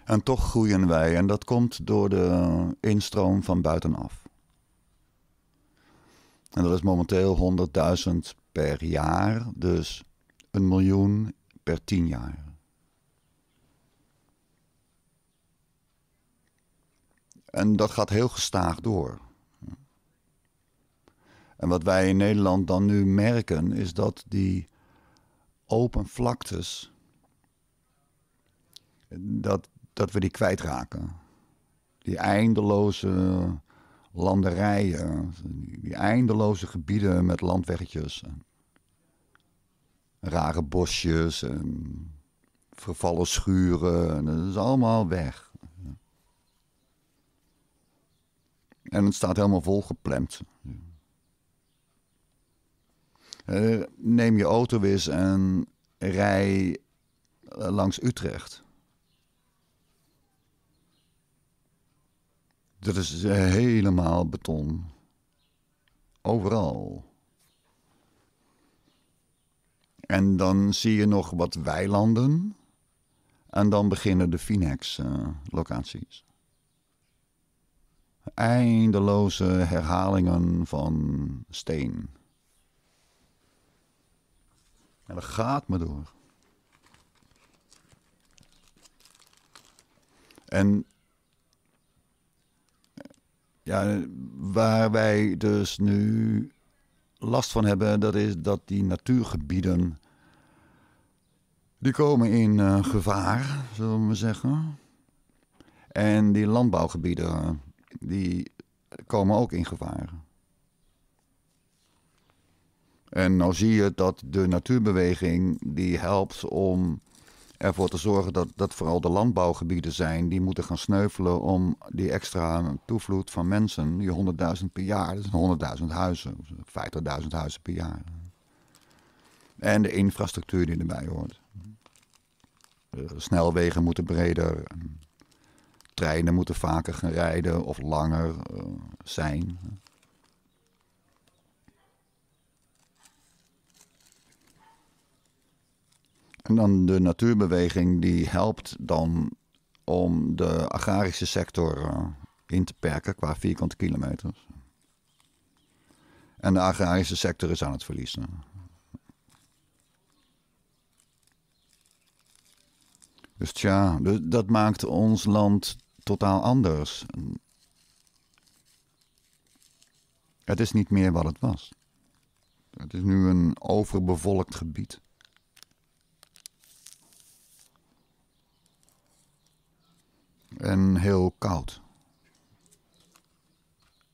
En toch groeien wij en dat komt door de instroom van buitenaf. En dat is momenteel 100.000 per jaar, dus een miljoen per tien jaar. En dat gaat heel gestaag door. En wat wij in Nederland dan nu merken is dat die open vlaktes, dat, dat we die kwijtraken. Die eindeloze landerijen, die eindeloze gebieden met landweggetjes rare bosjes en vervallen schuren. Dat is allemaal weg. En het staat helemaal volgeplemd. Eh, neem je auto eens en rij eh, langs Utrecht. Dat is eh, helemaal beton. Overal. En dan zie je nog wat weilanden. En dan beginnen de Phoenix-locaties. Eh, Eindeloze herhalingen van steen. En dat gaat me door. En ja, waar wij dus nu last van hebben, dat is dat die natuurgebieden. Die komen in eh, gevaar, zullen we zeggen. En die landbouwgebieden, die komen ook in gevaar. En nou zie je dat de natuurbeweging die helpt om ervoor te zorgen dat dat vooral de landbouwgebieden zijn die moeten gaan sneuvelen om die extra toevloed van mensen, die 100.000 per jaar, dat zijn 100.000 huizen, 50.000 huizen per jaar. En de infrastructuur die erbij hoort. Snelwegen moeten breder, treinen moeten vaker gaan rijden of langer eh, zijn. En dan de natuurbeweging die helpt dan om de agrarische sector eh, in te perken qua vierkante kilometers. En de agrarische sector is aan het verliezen. Dus tja, dat maakt ons land totaal anders. Het is niet meer wat het was. Het is nu een overbevolkt gebied. En heel koud.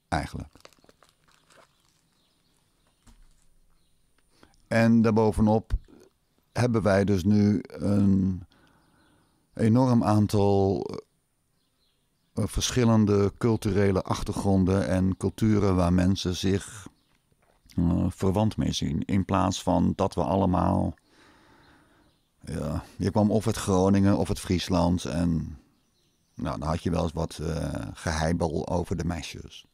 Eigenlijk. En daarbovenop hebben wij dus nu een enorm aantal eh, eh, verschillende culturele achtergronden en culturen waar mensen zich eh, verwant mee zien. In plaats van dat we allemaal. Ja, je kwam of uit Groningen of uit Friesland en nou, dan had je wel eens wat uh, over de meisjes.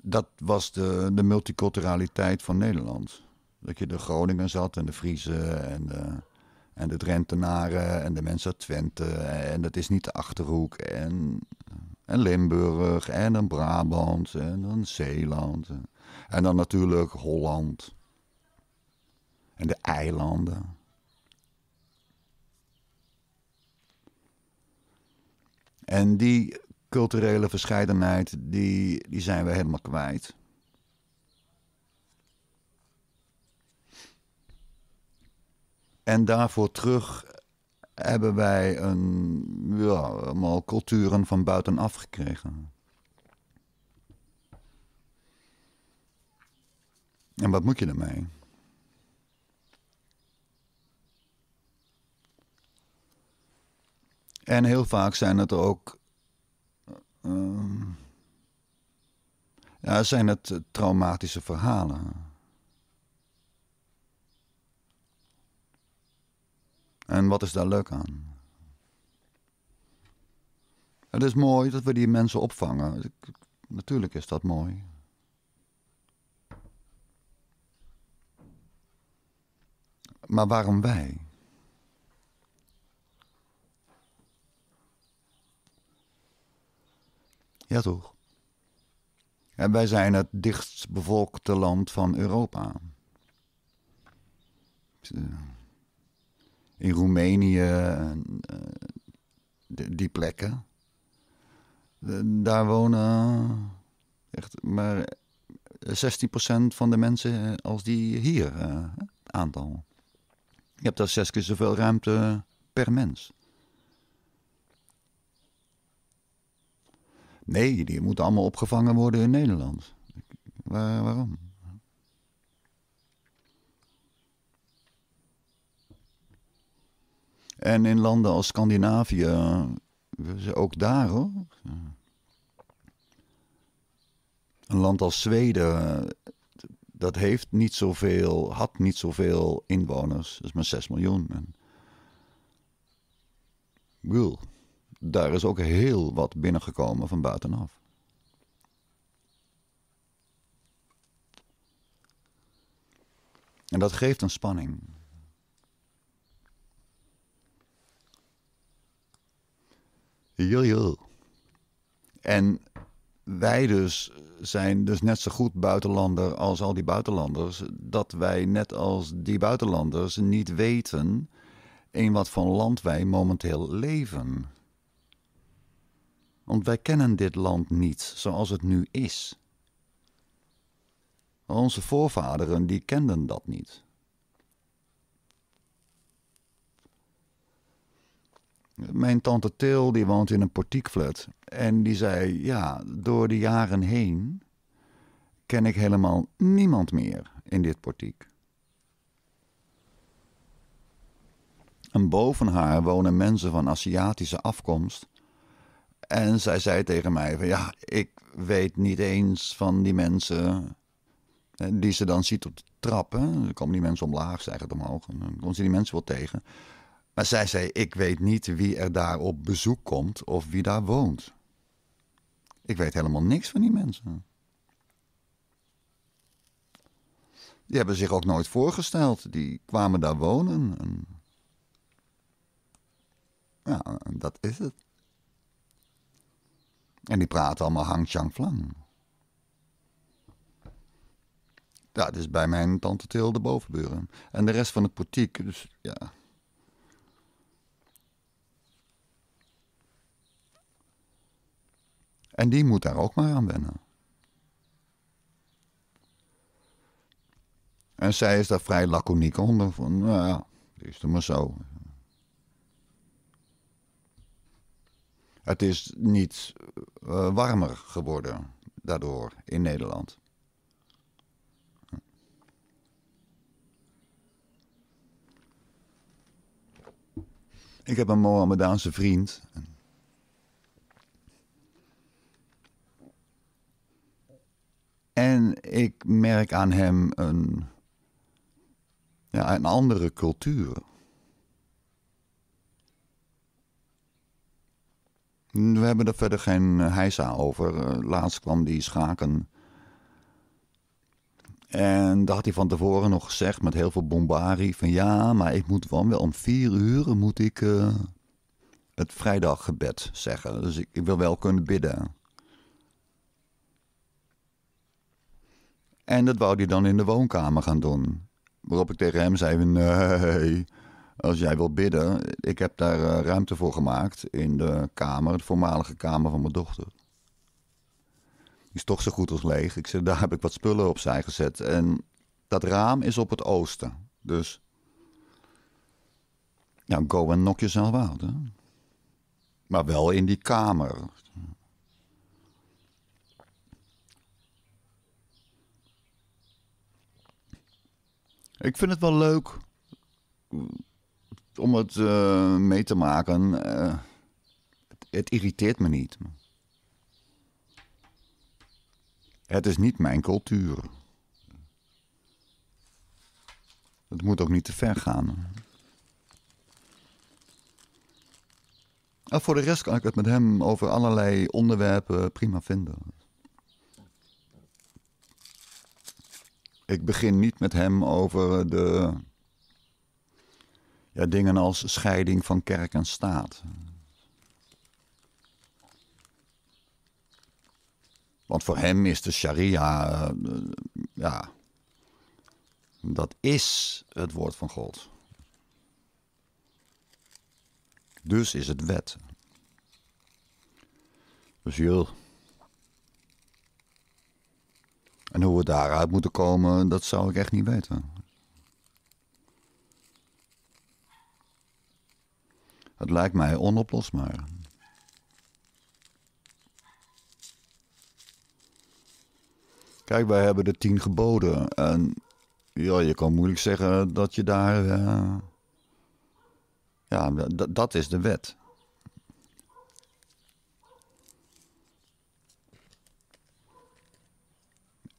Dat was de, de multiculturaliteit van Nederland. Dat je de Groningen zat en de Friese en de, en de Drentenaren en de mensen uit Twente. En dat is niet de Achterhoek en, en Limburg en een Brabant en een Zeeland. En dan natuurlijk Holland. En de eilanden. En die culturele verscheidenheid, die, die zijn we helemaal kwijt. En daarvoor terug hebben wij een, ja, allemaal culturen van buitenaf gekregen. En wat moet je ermee? En heel vaak zijn het ook. Ehm, ja, zijn het eh, traumatische verhalen. En wat is daar leuk aan? Het is mooi dat we die mensen opvangen. Natuurlijk is dat mooi. Maar waarom wij? Ja toch? En wij zijn het dichtst bevolkte land van Europa. In Roemenië, eh, die plekken. Daar wonen echt maar 16% van de mensen als die hier eh, aantal. Je hebt daar zes keer zoveel ruimte per mens. Nee, die moeten allemaal opgevangen worden in Nederland. waarom? En in landen als Scandinavië, ook daar hoor. Een land als Zweden dat heeft niet zoveel, had niet zoveel inwoners. Dat is maar 6 miljoen. En, wil, daar is ook heel wat binnengekomen van buitenaf. En dat geeft een spanning. Jojo. En wij dus zijn dus net zo goed buitenlander als al die buitenlanders. Dat wij net als die buitenlanders niet weten in wat voor land wij momenteel leven. Want wij kennen dit land niet zoals het nu is. Onze voorvaderen die kenden dat niet. Mijn tante Til, die woont in een portiekflat. En die zei, ja, door de jaren heen ken ik helemaal niemand meer in dit portiek. En boven haar wonen mensen van Aziatische afkomst. En zij zei tegen mij van ja, ik weet niet eens van die mensen die ze dan ziet op de trappen. Dan komen die mensen omlaag, het omhoog. En dan komen ze die mensen wel tegen. Maar zij zei: Ik weet niet wie er daar op bezoek komt of wie daar woont. Ik weet helemaal niks van die mensen. Die hebben zich ook nooit voorgesteld. Die kwamen daar wonen. Ja, dat is het. En die praten allemaal Hang Chang Flang. dat is bij mijn tante Til de bovenburen. En de rest van het portiek, dus ja, En die moet daar ook maar aan wennen. En zij is daar vrij laconiek onder. Van, nou ja, is er maar zo. Het is niet eh, warmer geworden daardoor in Nederland. Ik heb een Mohammedaanse vriend. En merk aan hem een, ja, een andere cultuur. We hebben er verder geen heisa over. Eh, laatst kwam die schaken. En daar had hij van tevoren nog gezegd met heel veel bombarie. Van ja, maar ik moet wel, wel om vier uur moet ik eh, het vrijdaggebed zeggen. Dus ik, ik wil wel kunnen bidden. En dat wou hij dan in de woonkamer gaan doen. Waarop ik tegen hem zei: Nee, als jij wil bidden, ik heb daar eh, ruimte voor gemaakt in de kamer, de voormalige kamer van mijn dochter. Die is toch zo goed als leeg. Ik zei: Daar heb ik wat spullen opzij gezet. En dat raam is op het oosten. Dus. Nou, go en knock yourself out. Hè? Maar wel in die kamer. Ik vind het wel leuk eh, om het eh, mee te maken. Eh, het, irriteert me niet. Het is niet mijn cultuur. Het moet ook niet te ver gaan. En voor de rest kan ik het met hem over allerlei onderwerpen prima vinden. ik begin niet met hem over de ja, dingen als scheiding van kerk en staat. Want voor hem is de sharia, eh, ja, dat is het woord van God. Dus is het wet. Dus joh. En hoe we daaruit moeten komen, dat zou ik echt niet weten. Het lijkt mij onoplosbaar. Kijk, wij hebben de tien geboden. En ja, je kan moeilijk zeggen dat je daar. Uh, ja, dat is de wet.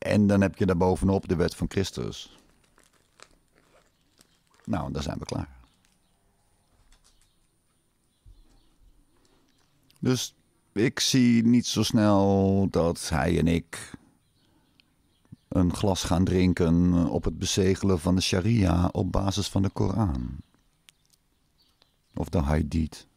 En dan heb je daarbovenop de wet van Christus. Nou, dan zijn we klaar. Dus ik zie niet zo snel dat hij en ik een glas gaan drinken op het bezegelen van de sharia op basis van de Koran. Of de hadith.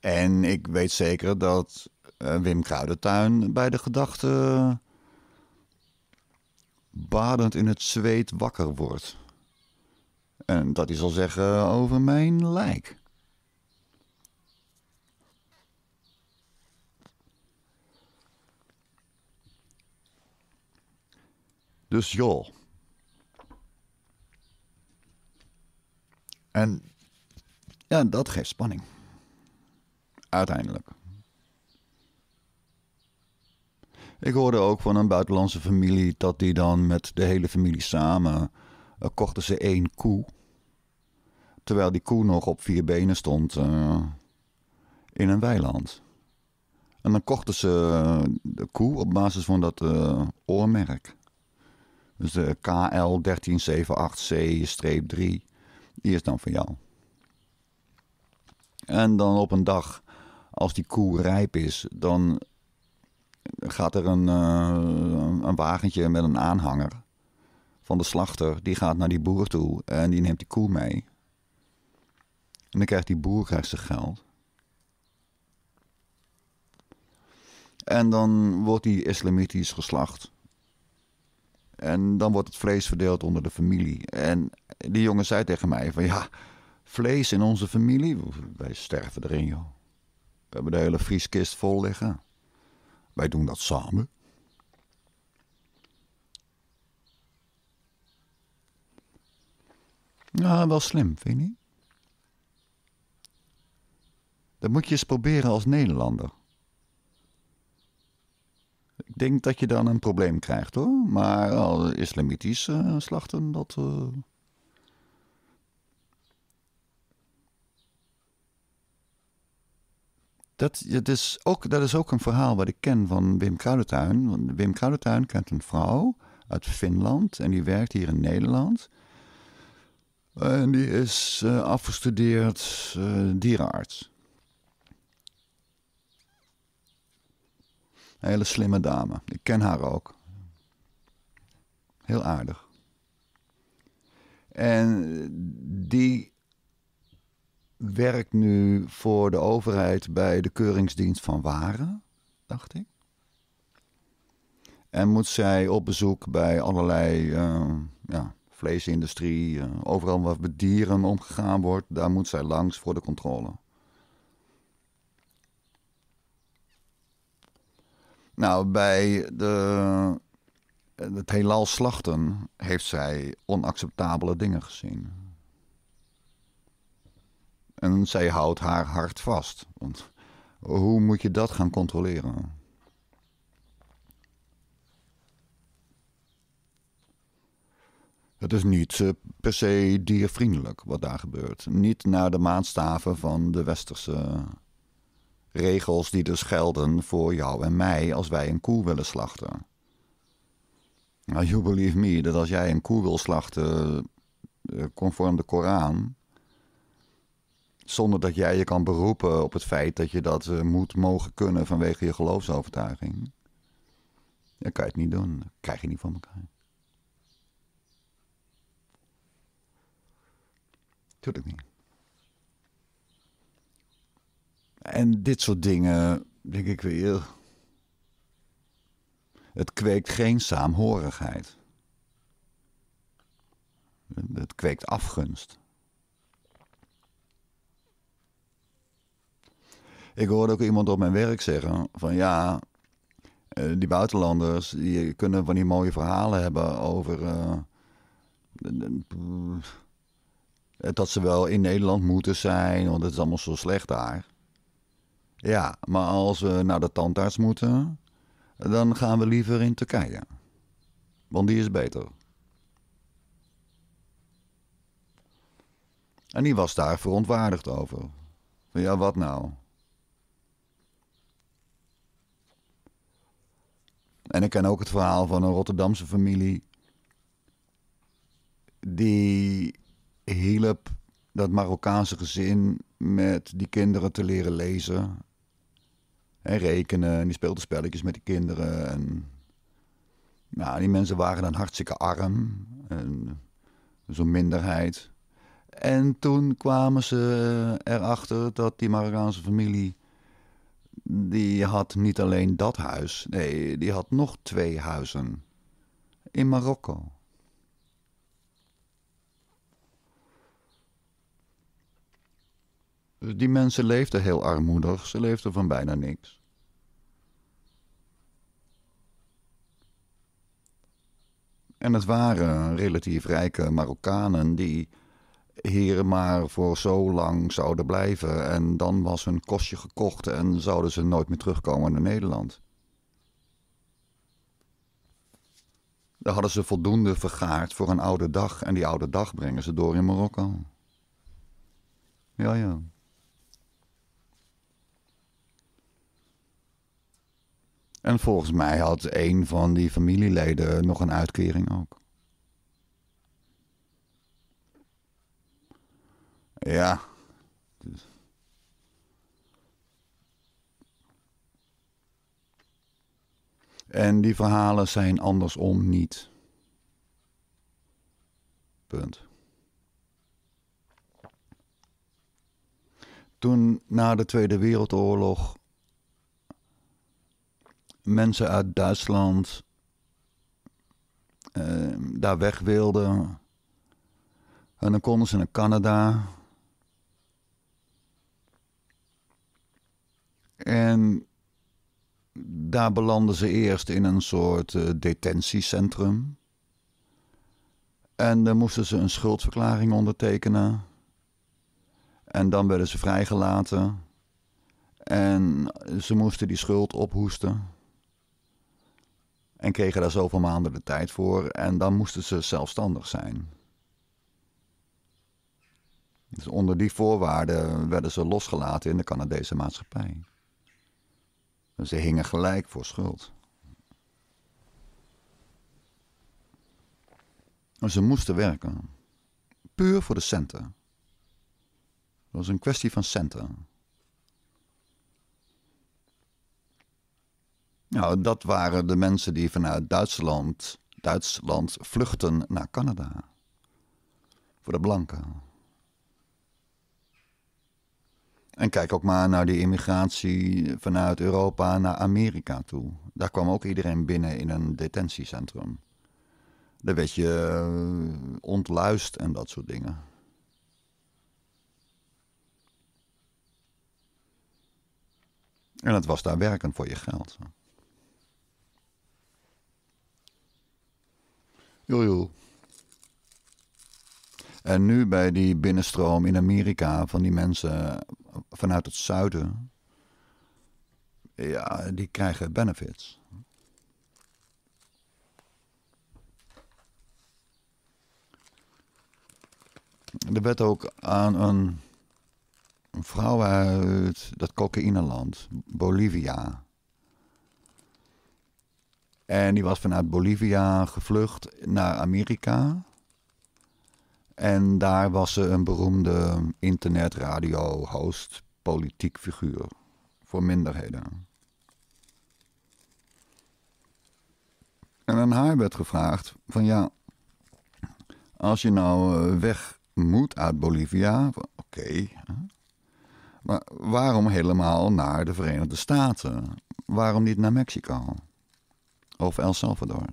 En ik weet zeker dat eh, Wim Kruidentuin bij de gedachte badend in het zweet wakker wordt. En dat is al zeggen over mijn lijk. Dus joh. En ja, dat geeft spanning. Uiteindelijk. Ik hoorde ook van een buitenlandse familie dat die dan met de hele familie samen eh, kochten ze één koe. Terwijl die koe nog op vier benen stond eh, in een weiland. En dan kochten ze eh, de koe op basis van dat oormerk. Dus de KL 1378C-3. Die is dan van jou. En dan op een dag als die koe rijp is, dan gaat er eh, een, een wagentje met een aanhanger van de slachter. Die gaat naar die boer toe en die neemt die koe mee. En dan krijgt die boer krijgt zijn geld. En dan wordt die islamitisch geslacht. En dan wordt het vlees verdeeld onder de familie. En die jongen zei tegen mij van ja, vlees in onze familie, wij sterven erin joh. We hebben de hele vrieskist vol liggen. Wij doen dat samen. Nou, wel slim, vind je niet? Dat moet je eens proberen als Nederlander. Ik denk dat je dan een probleem krijgt hoor. Maar als eh, islamitisch eh, slachten, dat. Eh, Dat, is ook, dat is ook een verhaal wat ik ken van Wim Kruidentuin. Wim Kruidentuin kent een vrouw uit Finland en die werkt hier in Nederland. En die is eh, afgestudeerd eh, dierenarts. Een hele slimme dame. Ik ken haar ook. Heel aardig. En die werkt nu voor de overheid bij de Keuringsdienst van Waren, dacht ik. En moet zij op bezoek bij allerlei eh, ja, vleesindustrie, eh, overal waar met dieren omgegaan wordt, daar moet zij langs voor de controle. Nou, bij de, het heelal slachten heeft zij onacceptabele dingen gezien. En zij houdt haar hart vast. Want hoe moet je dat gaan controleren? Het is niet eh, per se diervriendelijk wat daar gebeurt. Niet naar de maatstaven van de westerse regels die dus gelden voor jou en mij als wij een koe willen slachten. Nou, you believe me dat als jij een koe wil slachten eh, conform de Koran, zonder dat jij je kan beroepen op het feit dat je dat eh, moet mogen kunnen vanwege je geloofsovertuiging. Dan kan je het niet doen. Dan krijg je niet van elkaar. Tuurlijk niet. En dit soort dingen, denk ik weer. Het kweekt geen saamhorigheid. Het kweekt afgunst. Ik hoorde ook iemand op mijn werk zeggen van ja, eh, die buitenlanders die kunnen van die mooie verhalen hebben over eh, eh, dat ze wel in Nederland moeten zijn, want het is allemaal zo slecht daar. Ja, maar als we naar de tandarts moeten, dan gaan we liever in Turkije. Want die is beter. En die was daar verontwaardigd over. Van ja, wat nou? En ik ken ook het verhaal van een Rotterdamse familie. Die hielp dat Marokkaanse gezin met die kinderen te leren lezen en rekenen. En die speelde spelletjes met die kinderen. En, nou, die mensen waren dan hartstikke arm. En zo'n minderheid. En toen kwamen ze erachter dat die Marokkaanse familie die had niet alleen dat huis, nee, die had nog twee huizen in Marokko. Die mensen leefden heel armoedig, ze leefden van bijna niks. En het waren relatief rijke Marokkanen die heren maar voor zo lang zouden blijven. En dan was hun kostje gekocht en zouden ze nooit meer terugkomen naar Nederland. Daar hadden ze voldoende vergaard voor een oude dag. En die oude dag brengen ze door in Marokko. Ja, ja. En volgens mij had een van die familieleden nog een uitkering ook. Ja. En die verhalen zijn andersom niet. Punt. Toen na de Tweede Wereldoorlog mensen uit Duitsland eh, daar weg wilden. En dan konden ze naar Canada. En daar belanden ze eerst in een soort eh, detentiecentrum. En dan moesten ze een schuldverklaring ondertekenen. En dan werden ze vrijgelaten. En ze moesten die schuld ophoesten. En kregen daar zoveel maanden de tijd voor. En dan moesten ze zelfstandig zijn. Dus onder die voorwaarden werden ze losgelaten in de Canadese maatschappij. Ze hingen gelijk voor schuld. Ze moesten werken. Puur voor de centen. Het was een kwestie van centen. Nou, dat waren de mensen die vanuit Duitsland, Duitsland vluchten naar Canada. Voor de blanken. En kijk ook maar naar die immigratie vanuit Europa naar Amerika toe. Daar kwam ook iedereen binnen in een detentiecentrum. Daar werd je eh, ontluist en dat soort dingen. En het was daar werken voor je geld. Joe, en nu bij die binnenstroom in Amerika van die mensen eh, vanuit het zuiden, ja, die krijgen benefits. Er werd ook aan een, een vrouw uit dat cocaine-land, Bolivia. En die was vanuit Bolivia gevlucht naar Amerika. En daar was ze een beroemde internetradio-host, politiek figuur voor minderheden. En aan haar werd gevraagd: van ja, als je nou eh, weg moet uit Bolivia, oké, maar waarom helemaal naar de Verenigde Staten? Waarom niet naar Mexico? Of El Salvador?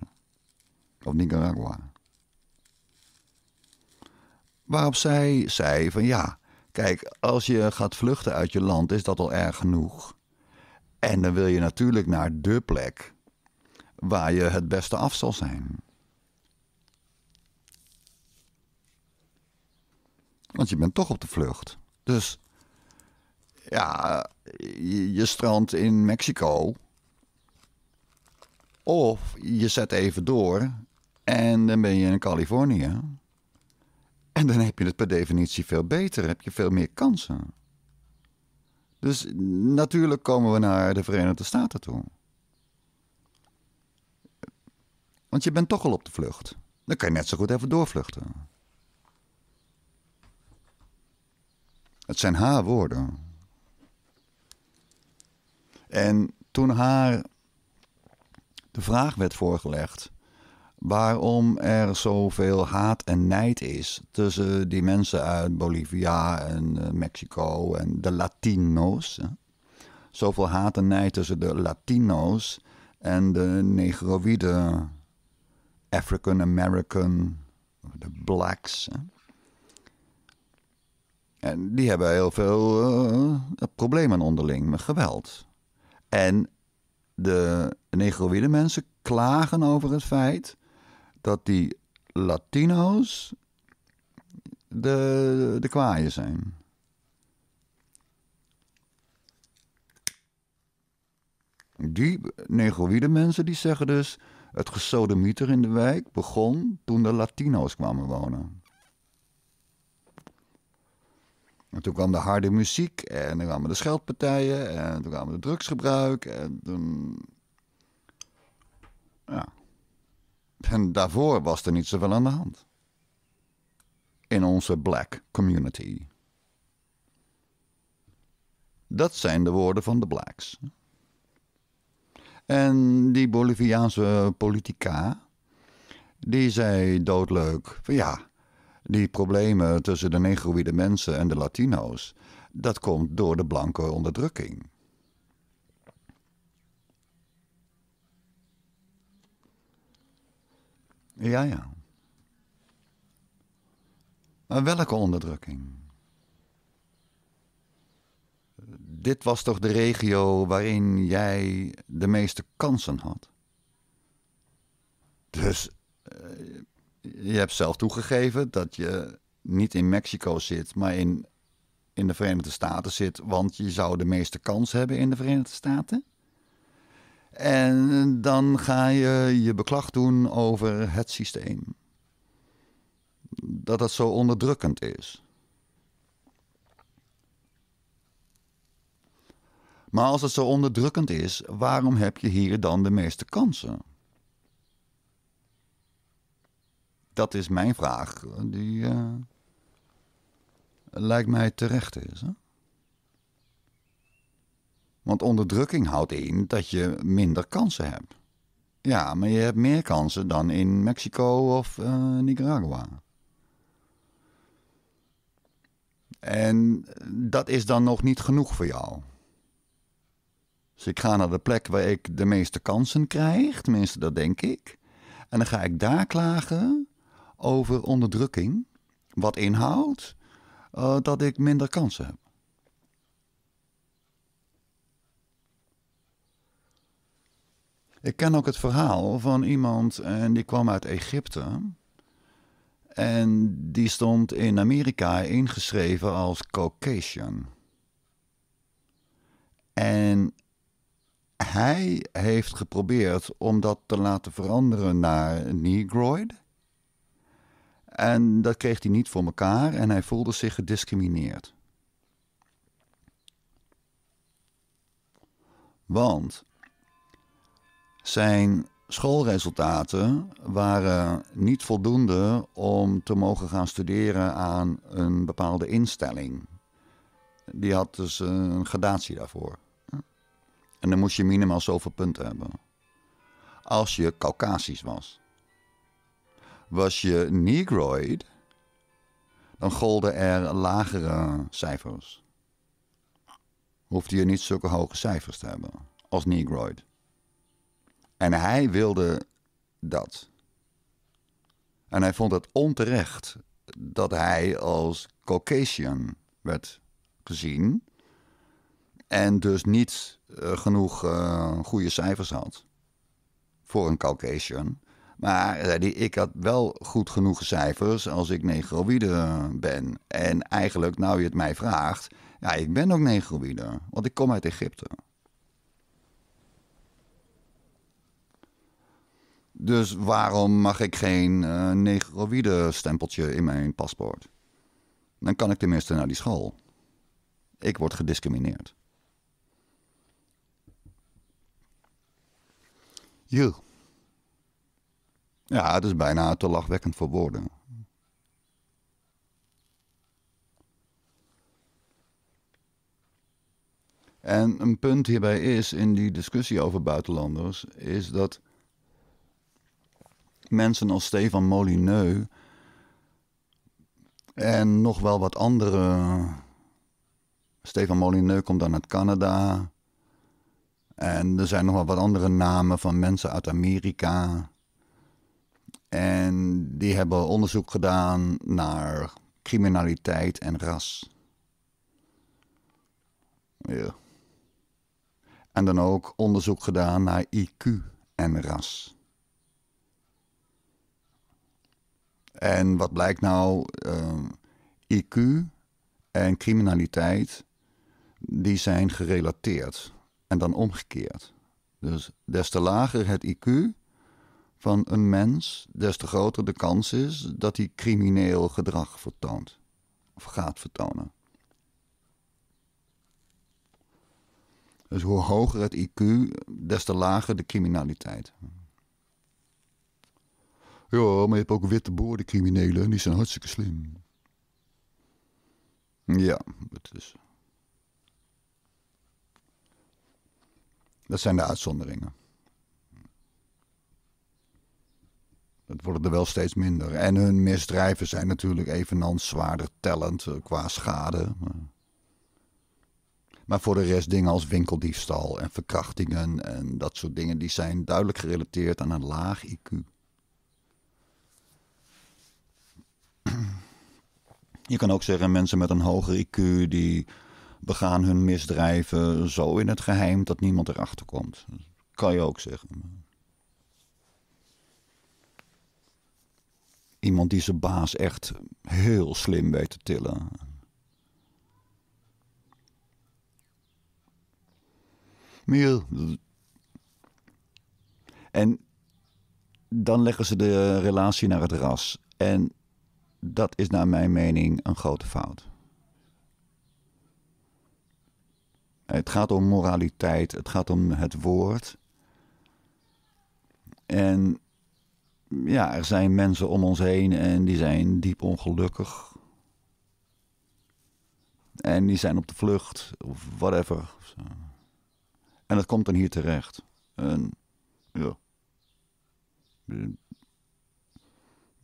Of Nicaragua? Waarop zij zei van ja, kijk, als je gaat vluchten uit je land is dat al erg genoeg. En dan wil je natuurlijk naar de plek waar je het beste af zal zijn. Want je bent toch op de vlucht. Dus ja, je strandt in Mexico. Of je zet even door en dan ben je in Californië. En dan heb je het per definitie veel beter, heb je veel meer kansen. Dus natuurlijk komen we naar de Verenigde Staten toe. Want je bent toch al op de vlucht. Dan kan je net zo goed even doorvluchten. Het zijn haar woorden. En toen haar de vraag werd voorgelegd waarom er zoveel haat en nijd is tussen die mensen uit Bolivia en eh, Mexico en de Latino's. Zoveel haat en nijd tussen de Latino's en de Negroïden, African American, de blacks. En die hebben heel veel eh, problemen onderling met geweld. En de negroïde mensen klagen over het feit dat die Latino's de, de kwaaien zijn. Die negroïde mensen die zeggen dus... het gesodemieter in de wijk begon toen de Latino's kwamen wonen. En toen kwam de harde muziek en toen kwamen de scheldpartijen en toen kwamen de drugsgebruik en toen... Ja. En daarvoor was er niet zoveel aan de hand. In onze black community. Dat zijn de woorden van de blacks. En die Boliviaanse politica, die zei doodleuk van ja, die problemen tussen de negroïde mensen en de Latino's, dat komt door de blanke onderdrukking. Ja, ja. Maar welke onderdrukking? Dit was toch de regio waarin jij de meeste kansen had? Dus eh, je hebt zelf toegegeven dat je niet in Mexico zit, maar in, in de Verenigde Staten zit, want je zou de meeste kans hebben in de Verenigde Staten? En dan ga je je beklag doen over het systeem. Dat dat zo onderdrukkend is. Maar als het zo onderdrukkend is, waarom heb je hier dan de meeste kansen? Dat is mijn vraag, die eh, lijkt mij terecht is. Hè? Want onderdrukking houdt in dat je minder kansen hebt. Ja, maar je hebt meer kansen dan in Mexico of eh, Nicaragua. En dat is dan nog niet genoeg voor jou. Dus ik ga naar de plek waar ik de meeste kansen krijg, tenminste dat denk ik. En dan ga ik daar klagen over onderdrukking, wat inhoudt eh, dat ik minder kansen heb. Ik ken ook het verhaal van iemand en die kwam uit Egypte. En die stond in Amerika ingeschreven als Caucasian. En hij heeft geprobeerd om dat te laten veranderen naar Negroid. En dat kreeg hij niet voor elkaar en hij voelde zich gediscrimineerd. Want zijn schoolresultaten waren niet voldoende om te mogen gaan studeren aan een bepaalde instelling. Die had dus een gradatie daarvoor. En dan moest je minimaal zoveel punten hebben. Als je Caucasisch was. Was je Negroid, dan golden er lagere cijfers. Hoefde je niet zulke hoge cijfers te hebben als Negroid. En hij wilde dat. En hij vond het onterecht dat hij als Caucasian werd gezien. En dus niet eh, genoeg eh, goede cijfers had voor een Caucasian. Maar eh, ik had wel goed genoeg cijfers als ik negroïde ben. En eigenlijk, nou je het mij vraagt, ja, ik ben ook negroïde, want ik kom uit Egypte. Dus waarom mag ik geen uh, negroïde stempeltje in mijn paspoort? Dan kan ik tenminste naar die school. Ik word gediscrimineerd. Juh. Ja, het is bijna te lachwekkend voor woorden. En een punt hierbij is, in die discussie over buitenlanders, is dat mensen als Stefan Molineux en nog wel wat andere. Stefan Molineux komt dan uit Canada. En er zijn nog wel wat andere namen van mensen uit Amerika. En die hebben onderzoek gedaan naar criminaliteit en ras. Ja. En dan ook onderzoek gedaan naar IQ en ras. En wat blijkt nou? Ehm, IQ en criminaliteit, die zijn gerelateerd. En dan omgekeerd. Dus des te lager het IQ van een mens, des te groter de kans is dat hij crimineel gedrag vertoont. Of gaat vertonen. Dus hoe hoger het IQ, des te lager de criminaliteit. Ja, maar je hebt ook witte boordencriminelen en die zijn hartstikke slim. Ja, het is. Dat zijn de uitzonderingen. Het worden er wel steeds minder. En hun misdrijven zijn natuurlijk evenals zwaarder talent eh, qua schade. Maar voor de rest dingen als winkeldiefstal en verkrachtingen en dat soort dingen, die zijn duidelijk gerelateerd aan een laag IQ. Je kan ook zeggen, mensen met een hoger IQ die begaan hun misdrijven zo in het geheim dat niemand erachter komt. Dat kan je ook zeggen. Iemand die zijn baas echt heel slim weet te tillen. Miel. En dan leggen ze de relatie naar het ras. En dat is naar mijn mening een grote fout. Het gaat om moraliteit, het gaat om het woord. En ja, er zijn mensen om ons heen en die zijn diep ongelukkig. En die zijn op de vlucht of whatever. En dat komt dan hier terecht. En ja.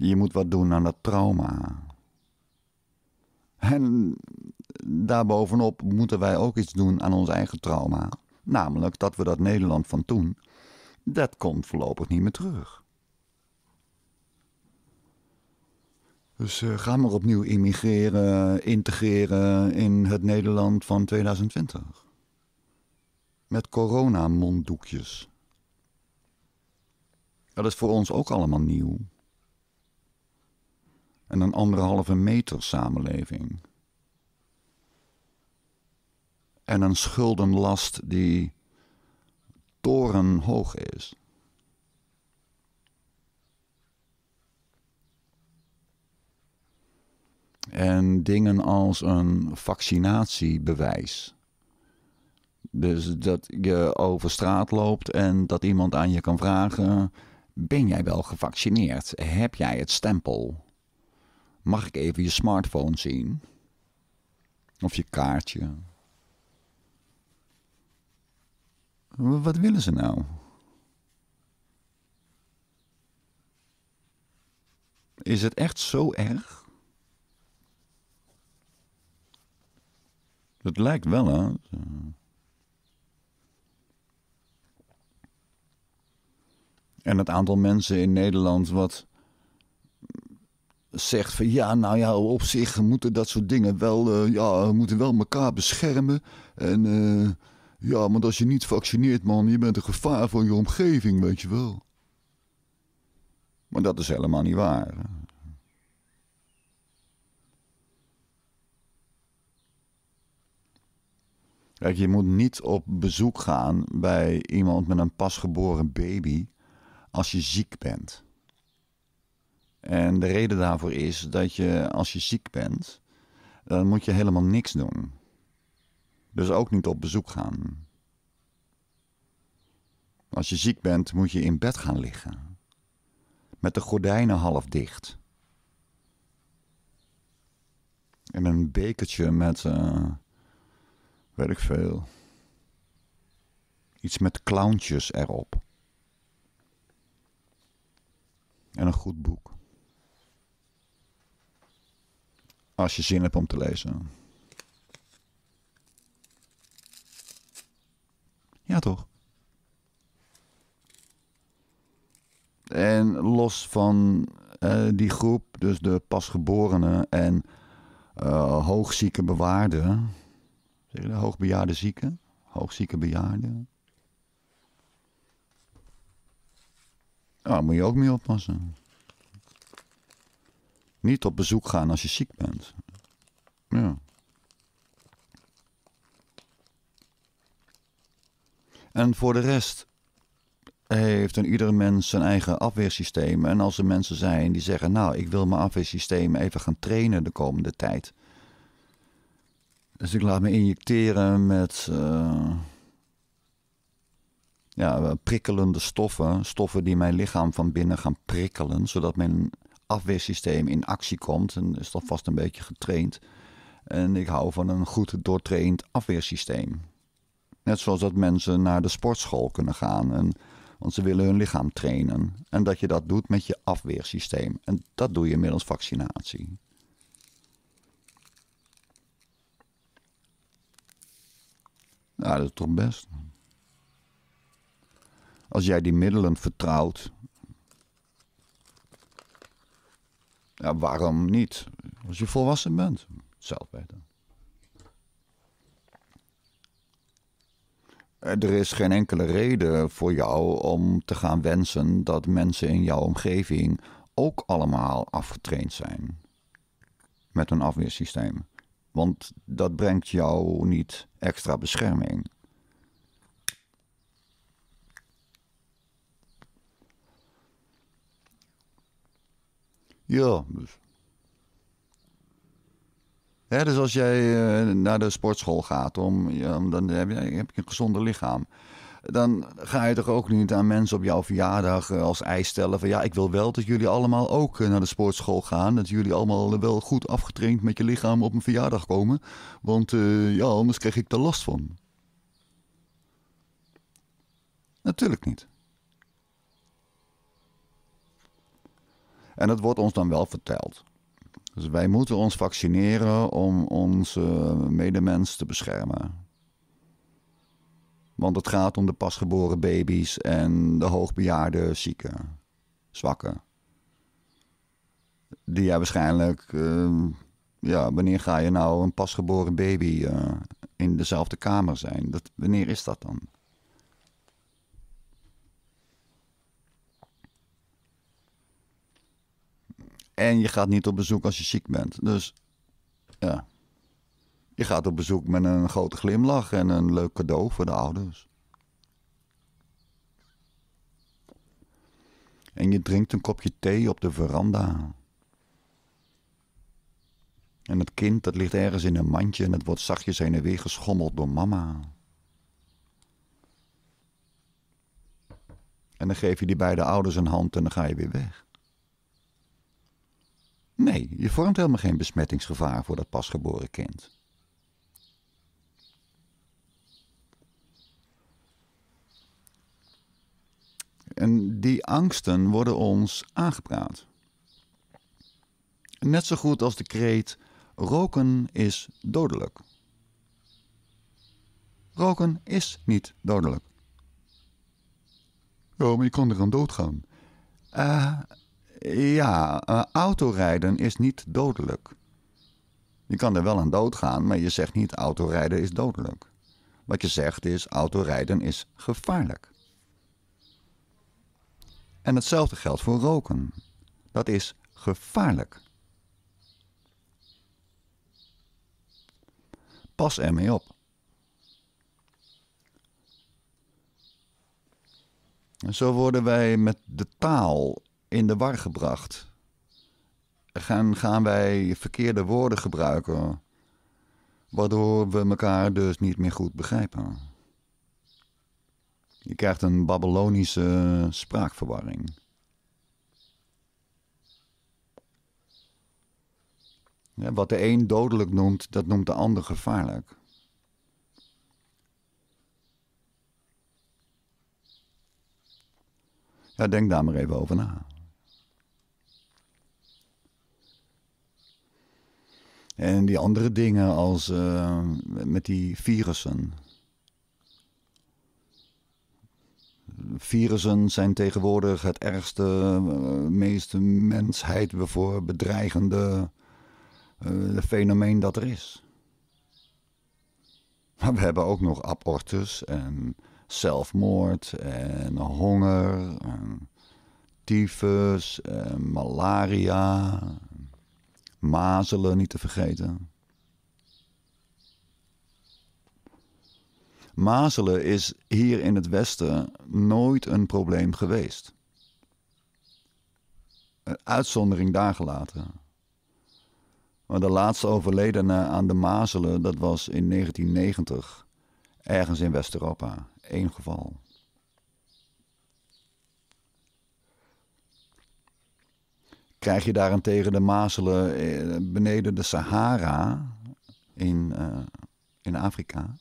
Je moet wat doen aan dat trauma. En daarbovenop moeten wij ook iets doen aan ons eigen trauma. Namelijk dat we dat Nederland van toen, dat komt voorlopig niet meer terug. Dus uh, ga maar opnieuw immigreren, integreren in het Nederland van 2020. Met coronamonddoekjes. Dat is voor ons ook allemaal nieuw en een anderhalve meter samenleving. En een schuldenlast die torenhoog is. En dingen als een vaccinatiebewijs. Dus dat je over straat loopt en dat iemand aan je kan vragen: Ben jij wel gevaccineerd? Heb jij het stempel? Mag ik even je smartphone zien? Of je kaartje? Wat willen ze nou? Is het echt zo erg? Het lijkt wel, hè? En het aantal mensen in Nederland wat zegt van ja, nou ja, op zich moeten dat soort dingen wel, eh, ja, we moeten wel elkaar beschermen. En eh, ja, want als je niet vaccineert, man, je bent een gevaar voor je omgeving, weet je wel. Maar dat is helemaal niet waar. Kijk, je moet niet op bezoek gaan bij iemand met een pasgeboren baby als je ziek bent. En de reden daarvoor is dat je als je ziek bent, dan moet je helemaal niks doen. Dus ook niet op bezoek gaan. Als je ziek bent, moet je in bed gaan liggen. Met de gordijnen half dicht. En een bekertje met, uh, weet ik veel. Iets met clowntjes erop. En een goed boek. Als je zin hebt om te lezen. Ja, toch? En los van eh, die groep, dus de pasgeborenen en eh, hoogzieke bewaarden. Zeg de hoogbejaarde zieken? Hoogzieke bejaarden. Ah, daar moet je ook mee oppassen. Niet op bezoek gaan als je ziek bent. Ja. En voor de rest heeft een ieder mens zijn eigen afweersysteem. En als er mensen zijn die zeggen: Nou, ik wil mijn afweersysteem even gaan trainen de komende tijd. Dus ik laat me injecteren met eh, ja, prikkelende stoffen. Stoffen die mijn lichaam van binnen gaan prikkelen, zodat mijn afweersysteem in actie komt. En is dat vast een beetje getraind. En ik hou van een goed doortraind afweersysteem. Net zoals dat mensen naar de sportschool kunnen gaan. En, want ze willen hun lichaam trainen. En dat je dat doet met je afweersysteem. En dat doe je middels vaccinatie. Ja, dat is toch best. Als jij die middelen vertrouwt, Ja, waarom niet? Als je volwassen bent, zelf weten. Er is geen enkele reden voor jou om te gaan wensen dat mensen in jouw omgeving ook allemaal afgetraind zijn met een afweersysteem. Want dat brengt jou niet extra bescherming. Ja, dus. dus als jij eh, naar de sportschool gaat, om, dan heb je, heb een gezonder lichaam. Dan ga je toch ook niet aan mensen op jouw verjaardag eh, als eis stellen van ja, ik wil wel dat jullie allemaal ook eh, naar de sportschool gaan. Dat jullie allemaal wel goed afgetraind met je lichaam op een verjaardag komen. Want ja, anders krijg ik er last van. Natuurlijk niet. En dat wordt ons dan wel verteld. Dus wij moeten ons vaccineren om onze medemens te beschermen. Want het gaat om de pasgeboren baby's en de hoogbejaarde zieken, zwakken. Die ja waarschijnlijk, ehm, ja, wanneer ga je nou een pasgeboren baby eh, in dezelfde kamer zijn? Dat, wanneer is dat dan? En je gaat niet op bezoek als je ziek bent. Dus ja. Je gaat op bezoek met een grote glimlach en een leuk cadeau voor de ouders. En je drinkt een kopje thee op de veranda. En het kind dat ligt ergens in een mandje en het wordt zachtjes heen en weer geschommeld door mama. En dan geef je die beide ouders een hand en dan ga je weer weg. Nee, je vormt helemaal geen besmettingsgevaar voor dat pasgeboren kind. En die angsten worden ons aangepraat. Net zo goed als de kreet: roken is dodelijk. Roken is niet dodelijk. Ja, maar je kan aan doodgaan. Eh. Ja, eh, autorijden is niet dodelijk. Je kan er wel aan doodgaan, maar je zegt niet autorijden is dodelijk. Wat je zegt is autorijden is gevaarlijk. En hetzelfde geldt voor roken. Dat is gevaarlijk. Pas ermee op. Zo worden wij met de taal in de war gebracht. Gaan, gaan wij verkeerde woorden gebruiken, waardoor we elkaar dus niet meer goed begrijpen. Je krijgt een Babylonische spraakverwarring. Ja, wat de een dodelijk noemt, dat noemt de ander gevaarlijk. Ja, denk daar maar even over na. En die andere dingen als eh, met die virussen. Virussen zijn tegenwoordig het ergste, meest eh, meeste mensheid voor bedreigende eh, fenomeen dat er is. Maar we hebben ook nog abortus en zelfmoord en honger en tyfus en malaria Mazelen niet te vergeten. Mazelen is hier in het Westen nooit een probleem geweest. Een uitzondering daar gelaten. Maar de laatste overledene aan de mazelen, dat was in 1990, ergens in West-Europa. één geval. Krijg je daarentegen de mazelen eh, beneden de Sahara in, eh, in Afrika?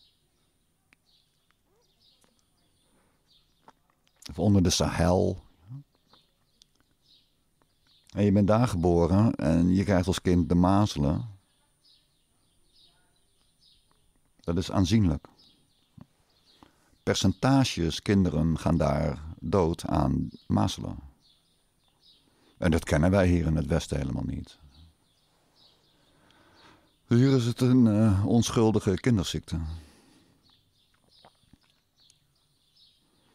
Of onder de Sahel? En je bent daar geboren en je krijgt als kind de mazelen. Dat is aanzienlijk. Percentages kinderen gaan daar dood aan mazelen. En dat kennen wij hier in het Westen helemaal niet. Hier is het een eh, onschuldige kinderziekte.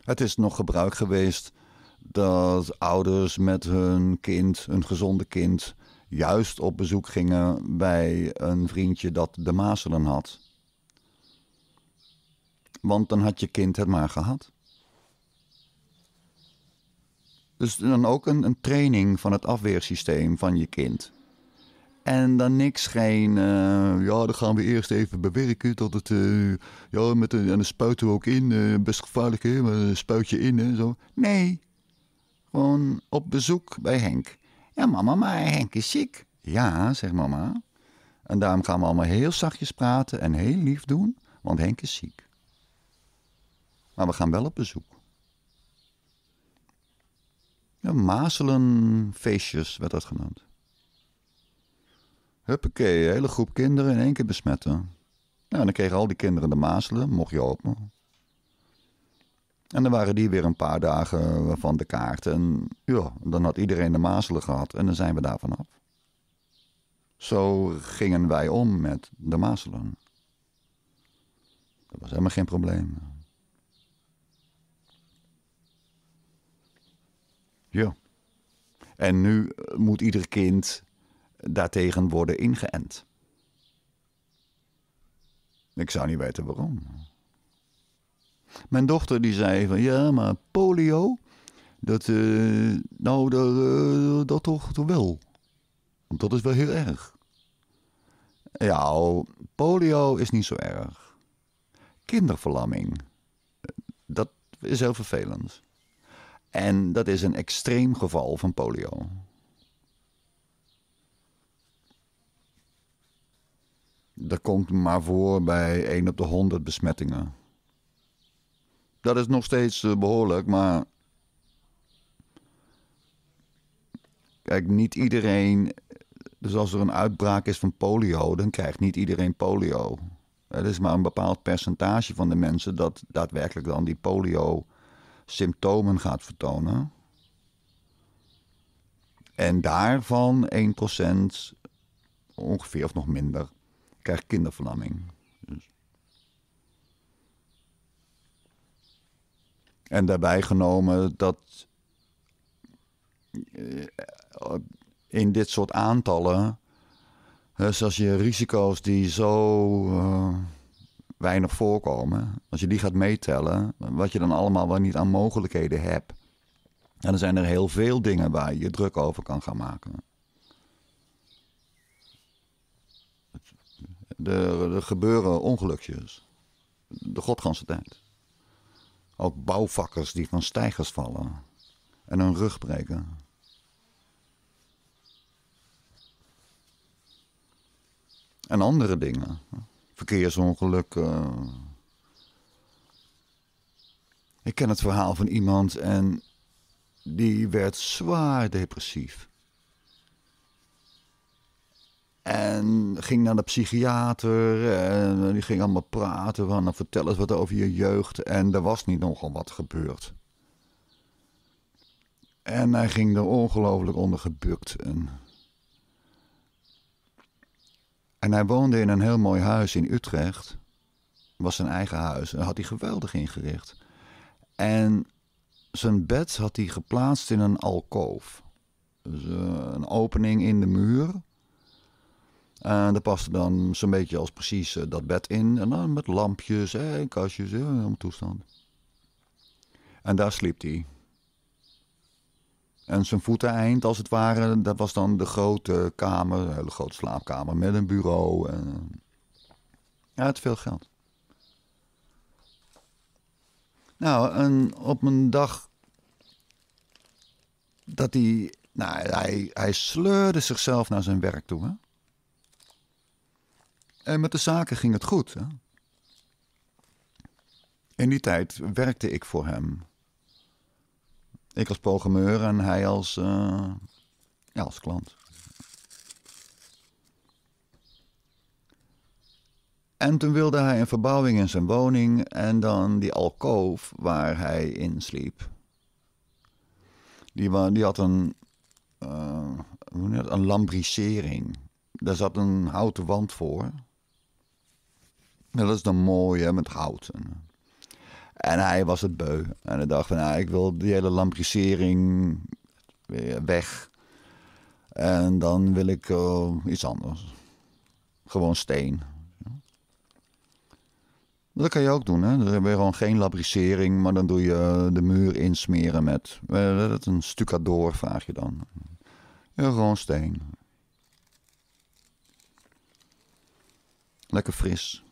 Het is nog gebruik geweest dat ouders met hun kind, een gezonde kind, juist op bezoek gingen bij een vriendje dat de mazelen had. Want dan had je kind het maar gehad. Dus dan ook een, een training van het afweersysteem van je kind. En dan niks, geen. Eh, ja, dan gaan we eerst even bewerken tot het. Eh, ja, met een, en dan spuiten we ook in. Eh, best gevaarlijk, hè? Maar een spuitje in en zo. Nee. Gewoon op bezoek bij Henk. Ja, mama, maar Henk is ziek. Ja, zegt mama. En daarom gaan we allemaal heel zachtjes praten en heel lief doen, want Henk is ziek. Maar we gaan wel op bezoek. Ja, mazelenfeestjes werd dat genoemd. Huppakee, een hele groep kinderen in één keer besmetten. Nou, en dan kregen al die kinderen de mazelen, mocht je open. En dan waren die weer een paar dagen van de kaart. En ja, dan had iedereen de mazelen gehad en dan zijn we daar vanaf. Zo gingen wij om met de mazelen. Dat was helemaal geen probleem. Ja. En nu eh, moet ieder kind daartegen worden ingeënt. Ik zou niet weten waarom. Mijn dochter die zei van ja, maar polio, dat, eh, nou, eh, dat, toch, toch wel. Want dat is wel heel erg. Ja, oh, polio is niet zo erg. Kinderverlamming, dat is heel vervelend. En dat is een extreem geval van polio. Dat komt maar voor bij 1 op de 100 besmettingen. Dat is nog steeds eh, behoorlijk, maar. Kijk, niet iedereen. Dus als er een uitbraak is van polio, dan krijgt niet iedereen polio. Het is maar een bepaald percentage van de mensen dat daadwerkelijk dan die polio symptomen gaat vertonen. En daarvan 1% ongeveer of nog minder krijgt kinderverlamming. Dus. En daarbij genomen dat eh, in dit soort aantallen, dus als je risico's die zo. Eh, weinig voorkomen. Als je die gaat meetellen, wat je dan allemaal wel niet aan mogelijkheden hebt. En dan zijn er heel veel dingen waar je druk over kan gaan maken. Er, er gebeuren ongelukjes. De godganse tijd. Ook bouwvakkers die van stijgers vallen en hun rug breken. En andere dingen verkeersongeluk. Eh. Ik ken het verhaal van iemand en die werd zwaar depressief. En ging naar de psychiater en die ging allemaal praten van, nou, vertel eens wat over je jeugd. En er was niet nogal wat gebeurd. En hij ging er ongelooflijk onder gebukt. En en hij woonde in een heel mooi huis in Utrecht. Was zijn eigen huis. En had hij geweldig ingericht. En zijn bed had hij geplaatst in een alkoof. Dus eh, een opening in de muur. En daar paste dan zo'n beetje als precies eh, dat bed in. En dan met lampjes en kastjes, en toestand. En daar sliep hij. En zijn voeteneind, als het ware, dat was dan de grote kamer, een hele grote slaapkamer met een bureau. En... Ja, het veel geld. Nou, en op een dag dat hij, nou, hij, hij sleurde zichzelf naar zijn werk toe. Hè? En met de zaken ging het goed. Hè? In die tijd werkte ik voor hem ik als programmeur en hij als, eh, ja, als klant. En toen wilde hij een verbouwing in zijn woning en dan die alkoof waar hij in sliep. Die, die had een, uh, hoe het, een lambrisering. Daar zat een houten wand voor. Dat is dan mooi hè, met hout. En hij was het beu. En hij dacht van, nou, ik wil die hele lambrisering weg. En dan wil ik uh, iets anders. Gewoon steen. Dat kan je ook doen. Hè? Dan heb je gewoon geen labricering, maar dan doe je eh, de muur insmeren met. Eh, een stucador, vraag je dan. gewoon steen. Lekker fris.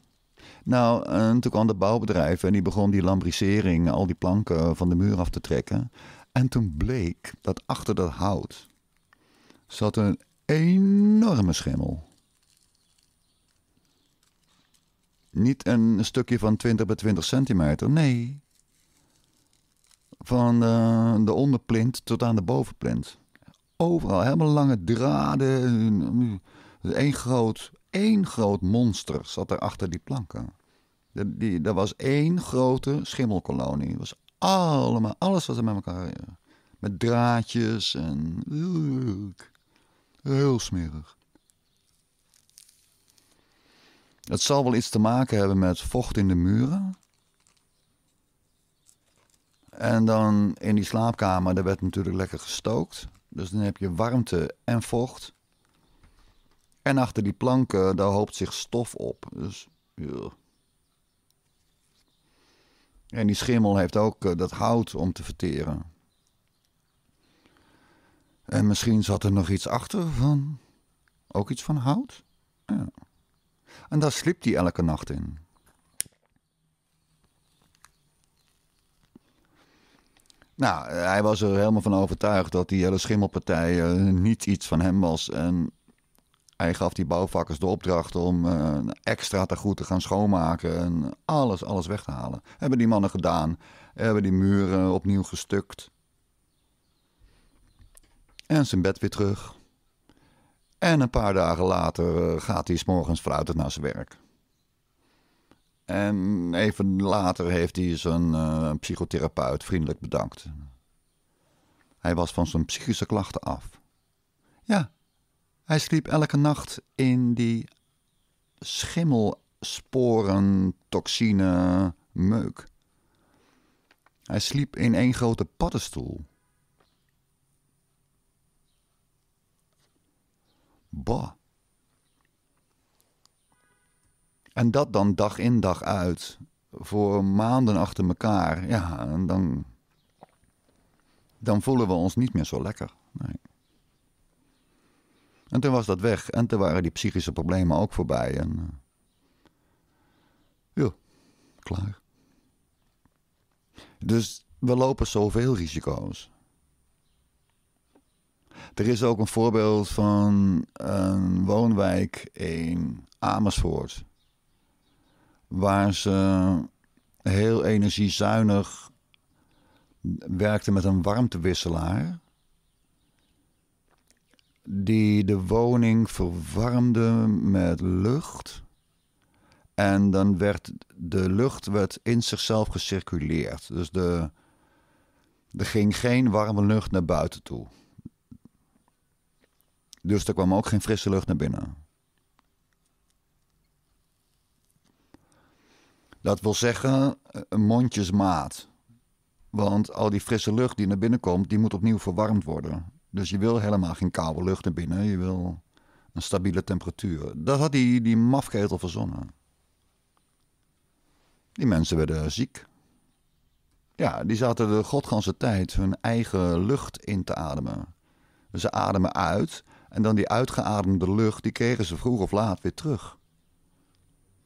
Nou, toen kwam de bouwbedrijf en die begon die lambrisering, al die planken van de muur af te trekken. En toen bleek dat achter dat hout zat een enorme schimmel. Niet een stukje van 20 bij 20 centimeter, nee. Van eh, de onderplint tot aan de bovenplint. Overal, helemaal lange draden. Eén groot één groot monster zat er achter die planken. Er, die, was één grote schimmelkolonie. Het was allemaal, alles was er met elkaar. Met draadjes en... Heel smerig. Het zal wel iets te maken hebben met vocht in de muren. En dan in die slaapkamer, daar werd natuurlijk lekker gestookt. Dus dan heb je warmte en vocht. En achter die planken, daar hoopt zich stof op. Dus, En die schimmel heeft ook eh, dat hout om te verteren. En misschien zat er nog iets achter van. Ook iets van hout? Ja. En daar sliep hij elke nacht in. Nou, hij was er helemaal van overtuigd dat die hele schimmelpartij eh, niet iets van hem was. En hij gaf die bouwvakkers de opdracht om uh, extra te goed te gaan schoonmaken en alles, alles weg te halen. Hebben die mannen gedaan, hebben die muren opnieuw gestukt. En zijn bed weer terug. En een paar dagen later eh, gaat hij s morgens naar zijn werk. En even later heeft hij zijn eh, psychotherapeut vriendelijk bedankt. Hij was van zijn psychische klachten af. Ja, hij sliep elke nacht in die schimmelsporen, toxine, meuk. Hij sliep in één grote paddenstoel. Bah. En dat dan dag in dag uit. Voor maanden achter elkaar. Ja, en dan, dan voelen we ons niet meer zo lekker. Nee. En toen was dat weg. En toen waren die psychische problemen ook voorbij. En, eh, ja, klaar. Dus we lopen zoveel risico's. Er is ook een voorbeeld van een woonwijk in Amersfoort. Waar ze heel energiezuinig werkte met een warmtewisselaar die de woning verwarmde met lucht. En dan werd de lucht werd in zichzelf gecirculeerd. Dus de, er ging geen warme lucht naar buiten toe. Dus er kwam ook geen frisse lucht naar binnen. Dat wil zeggen, mondjesmaat. Want al die frisse lucht die naar binnen komt, die moet opnieuw verwarmd worden. Dus je wil helemaal geen koude lucht naar binnen. Je wil een stabiele temperatuur. Dat had die, die mafketel verzonnen. Die mensen werden ziek. Ja, die zaten de godganse tijd hun eigen lucht in te ademen. ze ademen uit en dan die uitgeademde lucht, die kregen ze vroeg of laat weer terug.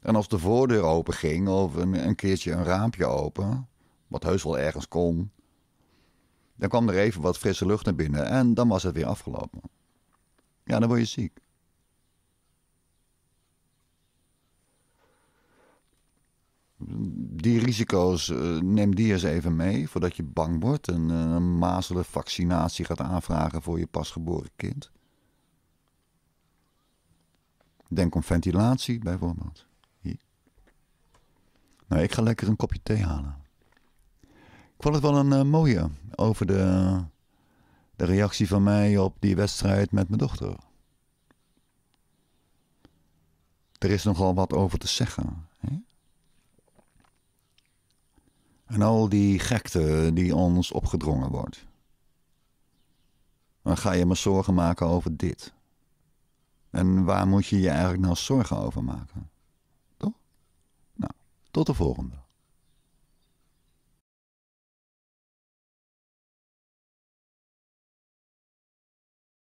En als de voordeur open ging of een, een keertje een raampje open, wat heus wel ergens kon, dan kwam er even wat frisse lucht naar binnen en dan was het weer afgelopen. Ja, dan word je ziek. Die risico's, eh, neem die eens even mee voordat je bang wordt en eh, een mazelenvaccinatie gaat aanvragen voor je pasgeboren kind. Denk om ventilatie bijvoorbeeld. Hier. Nou, ik ga lekker een kopje thee halen. Ik vond het wel een eh, mooie over de, de reactie van mij op die wedstrijd met mijn dochter. Er is nogal wat over te zeggen. Hè? En al die gekte die ons opgedrongen wordt. Dan ga je me zorgen maken over dit. En waar moet je je eigenlijk nou zorgen over maken? Toch? Nou, tot de volgende.